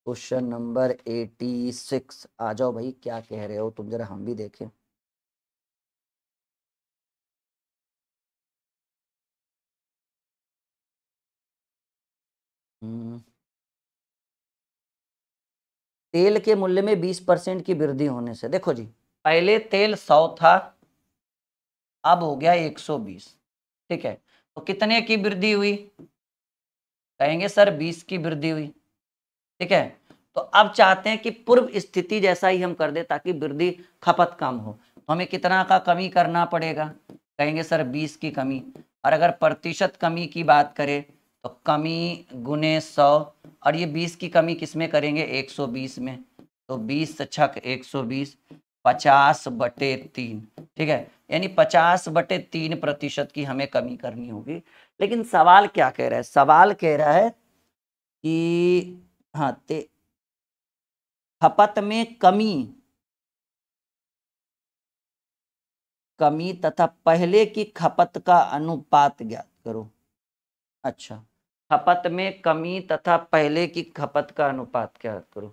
क्वेश्चन नंबर एटी सिक्स आ जाओ भाई क्या कह रहे हो तुम जरा हम भी देखें हम्म। तेल के मूल्य में 20 परसेंट की वृद्धि होने से देखो जी पहले तेल 100 था अब हो गया 120 ठीक है तो कितने की वृद्धि हुई कहेंगे सर 20 की वृद्धि हुई ठीक है तो अब चाहते हैं कि पूर्व स्थिति जैसा ही हम कर दे ताकि वृद्धि खपत कम हो तो हमें कितना का कमी करना पड़ेगा कहेंगे सर 20 की कमी और अगर प्रतिशत कमी की बात करें तो कमी गुने सौ और ये बीस की कमी किस में करेंगे एक सौ बीस में तो बीस छक एक सौ बीस पचास बटे तीन ठीक है यानी पचास बटे तीन प्रतिशत की हमें कमी करनी होगी लेकिन सवाल क्या कह रहा है सवाल कह रहा है कि हाँ ते खपत में कमी कमी तथा पहले की खपत का अनुपात ज्ञात करो अच्छा खपत में कमी तथा पहले की खपत का अनुपात क्या करो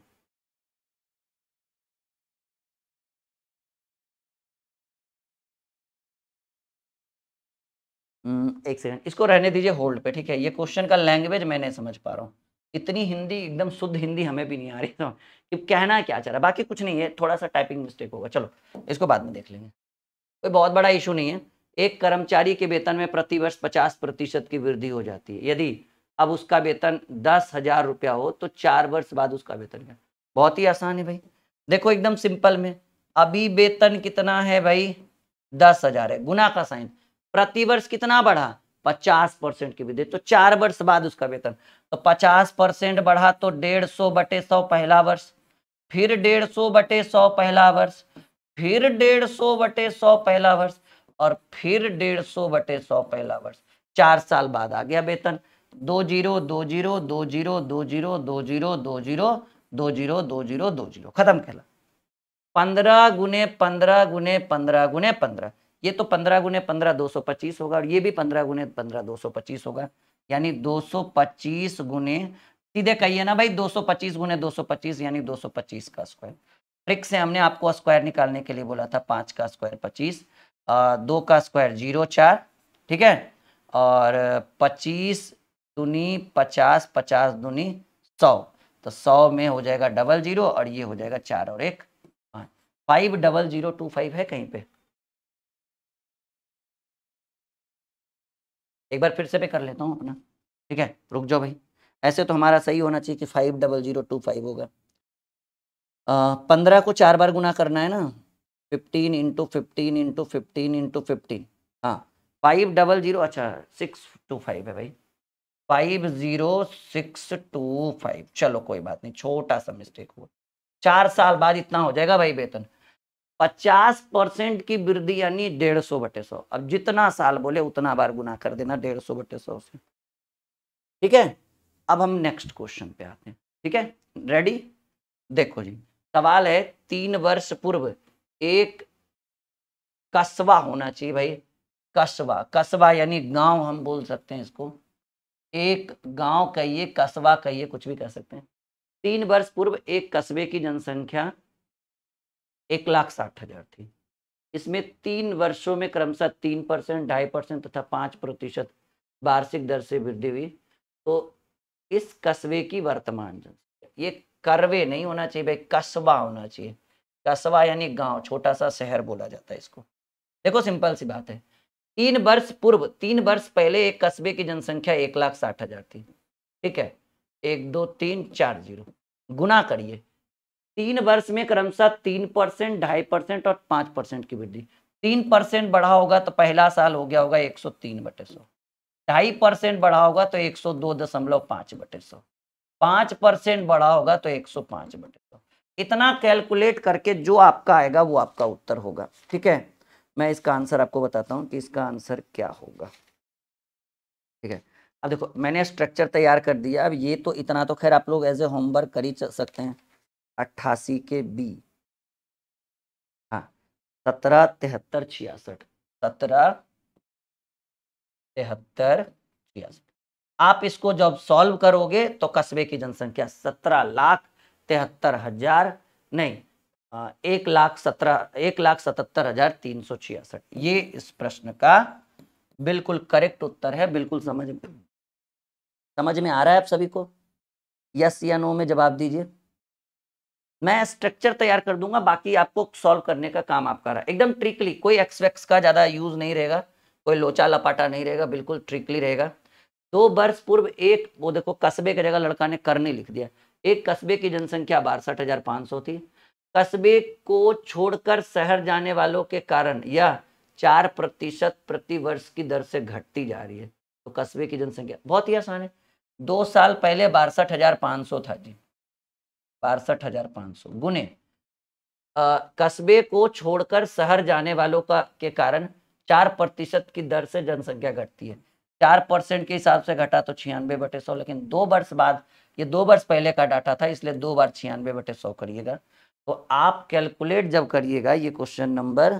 हम्म, एक सेकंड इसको रहने दीजिए होल्ड पे ठीक है ये क्वेश्चन का लैंग्वेज मैं नहीं समझ पा रहा हूँ इतनी हिंदी एकदम शुद्ध हिंदी हमें भी नहीं आ रही है कि कहना क्या चाह रहा बाकी कुछ नहीं है थोड़ा सा टाइपिंग मिस्टेक होगा चलो इसको बाद में देख लेंगे कोई बहुत बड़ा इशू नहीं है एक कर्मचारी के वेतन में प्रतिवर्ष पचास प्रतिशत की वृद्धि हो जाती है यदि अब उसका वेतन दस हजार रुपया हो तो चार वर्ष बाद उसका वेतन क्या बहुत ही आसान है भाई देखो एकदम सिंपल में अभी वेतन कितना है भाई दस हजार है गुना का साइन प्रतिवर्ष कितना बढ़ा पचास परसेंट की वृद्धि तो चार वर्ष बाद उसका वेतन तो पचास परसेंट बढ़ा तो डेढ़ सौ बटे सौ पहला वर्ष फिर डेढ़ सौ बटे सौ पहला वर्ष फिर डेढ़ सौ बटे सौ पहला वर्ष और फिर डेढ़ सौ बटे सौ पहला वर्ष चार साल बाद आ गया वेतन दो जीरो दो जीरो दो जीरो दो जीरो दो जीरो दो जीरो दो जीरो दो जीरो दो जीरो खत्म खेला पंद्रह गुने पंद्रह गुने पंद्रह गुने पंद्रह ये तो पंद्रह गुने पंद्रह दो सौ पच्चीस होगा और ये भी पंद्रह गुने पंद्रह दो सौ पच्चीस होगा यानी दो सौ पच्चीस गुने सीधे कहिए ना भाई दो सौ पच्चीस गुने दो सौ पच्चीस यानी दो सौ पच्चीस का स्क्वायर ट्रिक से हमने आपको स्क्वायर निकालने के लिए बोला था पाँच का स्क्वायर पच्चीस दो का स्क्वायर जीरो चार ठीक है और पच्चीस दुनी पचास पचास दूनी सौ तो सौ में हो जाएगा डबल जीरो और ये हो जाएगा चार और एक हाँ, five double zero two five है कहीं पे एक बार फिर से मैं कर लेता हूँ अपना ठीक है रुक जाओ भाई ऐसे तो हमारा सही होना चाहिए कि five double zero two five होगा पंद्रह को चार बार गुना करना है ना fifteen into fifteen into fifteen into fifteen हाँ फाइव डबल जीरो अच्छा सिक्स टू फाइव है भाई five zero six two five चलो कोई बात नहीं छोटा सा मिस्टेक हुआ चार साल बाद इतना हो जाएगा भाई वेतन पचास परसेंट की वृद्धि यानी डेढ़ सौ बटे सौ अब जितना साल बोले उतना बार गुना कर देना डेढ़ सौ बटे सौ से ठीक है अब हम नेक्स्ट क्वेश्चन पे आते हैं ठीक है रेडी देखो जी सवाल है तीन वर्ष पूर्व एक कस्बा होना चाहिए भाई कस्बा कस्बा यानी गांव हम बोल सकते हैं इसको एक गांव कहिए कस्बा कहिए कुछ भी कह सकते हैं तीन वर्ष पूर्व एक कस्बे की जनसंख्या एक लाख साठ हजार थी इसमें तीन वर्षों में क्रमशः तीन परसेंट ढाई परसेंट तथा पाँच प्रतिशत वार्षिक दर से वृद्धि हुई तो इस कस्बे की वर्तमान जनसंख्या ये करवे नहीं होना चाहिए भाई कस्बा होना चाहिए कस्बा यानी गांव छोटा सा शहर बोला जाता है इसको देखो सिंपल सी बात है तीन वर्ष पूर्व तीन वर्ष पहले एक कस्बे की जनसंख्या एक लाख साठ हजार थी ठीक है एक दो तीन चार जीरो गुना करिए तीन वर्ष में क्रमशः तीन परसेंट ढाई परसेंट और पांच परसेंट की वृद्धि तीन परसेंट बढ़ा होगा तो पहला साल हो गया होगा एक सौ तीन बटे सौ ढाई परसेंट बढ़ा होगा तो एक सौ दो दशमलव पांच बटे सौ पांच परसेंट बढ़ा होगा तो एक सौ पांच बटे सौ इतना कैलकुलेट करके जो आपका आएगा वो आपका उत्तर होगा ठीक है मैं इसका आंसर आपको बताता हूँ कि इसका आंसर क्या होगा ठीक है अब देखो मैंने स्ट्रक्चर तैयार कर दिया अब ये तो इतना तो खैर आप लोग एज ए होमवर्क कर ही सकते हैं अट्ठासी के बी हाँ सत्रह तिहत्तर छियासठ सत्रह तिहत्तर छियासठ आप इसको जब सॉल्व करोगे तो कस्बे की जनसंख्या सत्रह लाख तिहत्तर हजार नहीं एक लाख सत्रह एक लाख सतहत्तर हजार तीन सौ छियासठ ये इस प्रश्न का बिल्कुल करेक्ट उत्तर है बिल्कुल समझ में समझ में आ रहा है आप सभी को यस या नो में जवाब दीजिए मैं स्ट्रक्चर तैयार कर दूंगा बाकी आपको सॉल्व करने का काम आपका रहा एकदम ट्रिकली कोई एक्सवेक्स का ज़्यादा यूज नहीं रहेगा कोई लोचा लपाटा नहीं रहेगा बिल्कुल ट्रिकली रहेगा दो वर्ष पूर्व एक वो देखो कस्बे की जगह लड़का ने करने लिख दिया एक कस्बे की जनसंख्या बासठ हजार सौ थी कस्बे को छोड़कर शहर जाने वालों के कारण यह चार प्रतिशत प्रति वर्ष की दर से घटती जा रही है तो कस्बे की जनसंख्या बहुत ही आसान है दो साल पहले बासठ हजार पाँच सौ था जी बासठ हजार पाँच सौ गुने कस्बे को छोड़कर शहर जाने वालों का के कारण चार प्रतिशत की दर से जनसंख्या घटती है चार परसेंट के हिसाब से घटा तो छियानवे बटे सौ लेकिन दो वर्ष बाद ये दो वर्ष पहले का डाटा था इसलिए दो बार छियानवे बटे सौ करिएगा तो आप कैलकुलेट जब करिएगा ये क्वेश्चन नंबर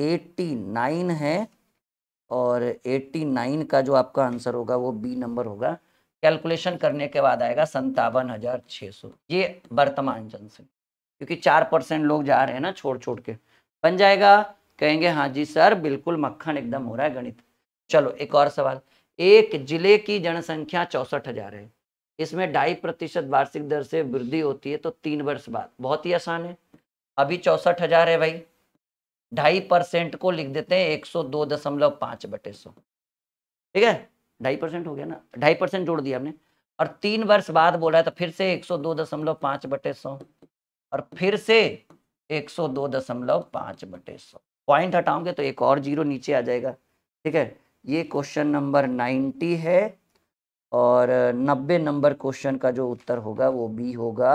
एट्टी नाइन है और एट्टी नाइन का जो आपका आंसर होगा वो बी नंबर होगा कैलकुलेशन करने के बाद आएगा संतावन हज़ार छः सौ ये वर्तमान जनसंख्या क्योंकि चार परसेंट लोग जा रहे हैं ना छोड़ छोड़ के बन जाएगा कहेंगे हाँ जी सर बिल्कुल मक्खन एकदम हो रहा है गणित चलो एक और सवाल एक जिले की जनसंख्या चौसठ हजार है इसमें ढाई प्रतिशत वार्षिक दर से वृद्धि होती है तो तीन वर्ष बाद बहुत ही आसान है अभी चौसठ हजार है भाई ढाई परसेंट को लिख देते हैं एक सौ दो दशमलव पांच बटे सौ ठीक है ढाई परसेंट हो गया ना ढाई परसेंट जोड़ दिया हमने और तीन वर्ष बाद बोला है तो फिर से एक सौ दो दशमलव पांच बटे सौ और फिर से एक सौ दो दशमलव पांच बटे सौ पॉइंट हटाओगे तो एक और जीरो नीचे आ जाएगा ठीक है ये क्वेश्चन नंबर नाइनटी है और नब्बे नंबर क्वेश्चन का जो उत्तर होगा वो बी होगा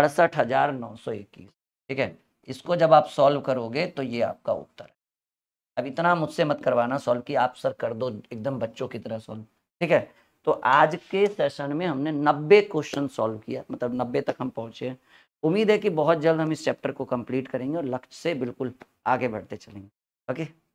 अड़सठ हज़ार नौ सौ इक्कीस ठीक है इसको जब आप सॉल्व करोगे तो ये आपका उत्तर है अब इतना मुझसे मत करवाना सॉल्व कि आप सर कर दो एकदम बच्चों की तरह सॉल्व ठीक है तो आज के सेशन में हमने 90 क्वेश्चन सॉल्व किया मतलब 90 तक हम पहुंचे हैं उम्मीद है कि बहुत जल्द हम इस चैप्टर को कंप्लीट करेंगे और लक्ष्य से बिल्कुल आगे बढ़ते चलेंगे ओके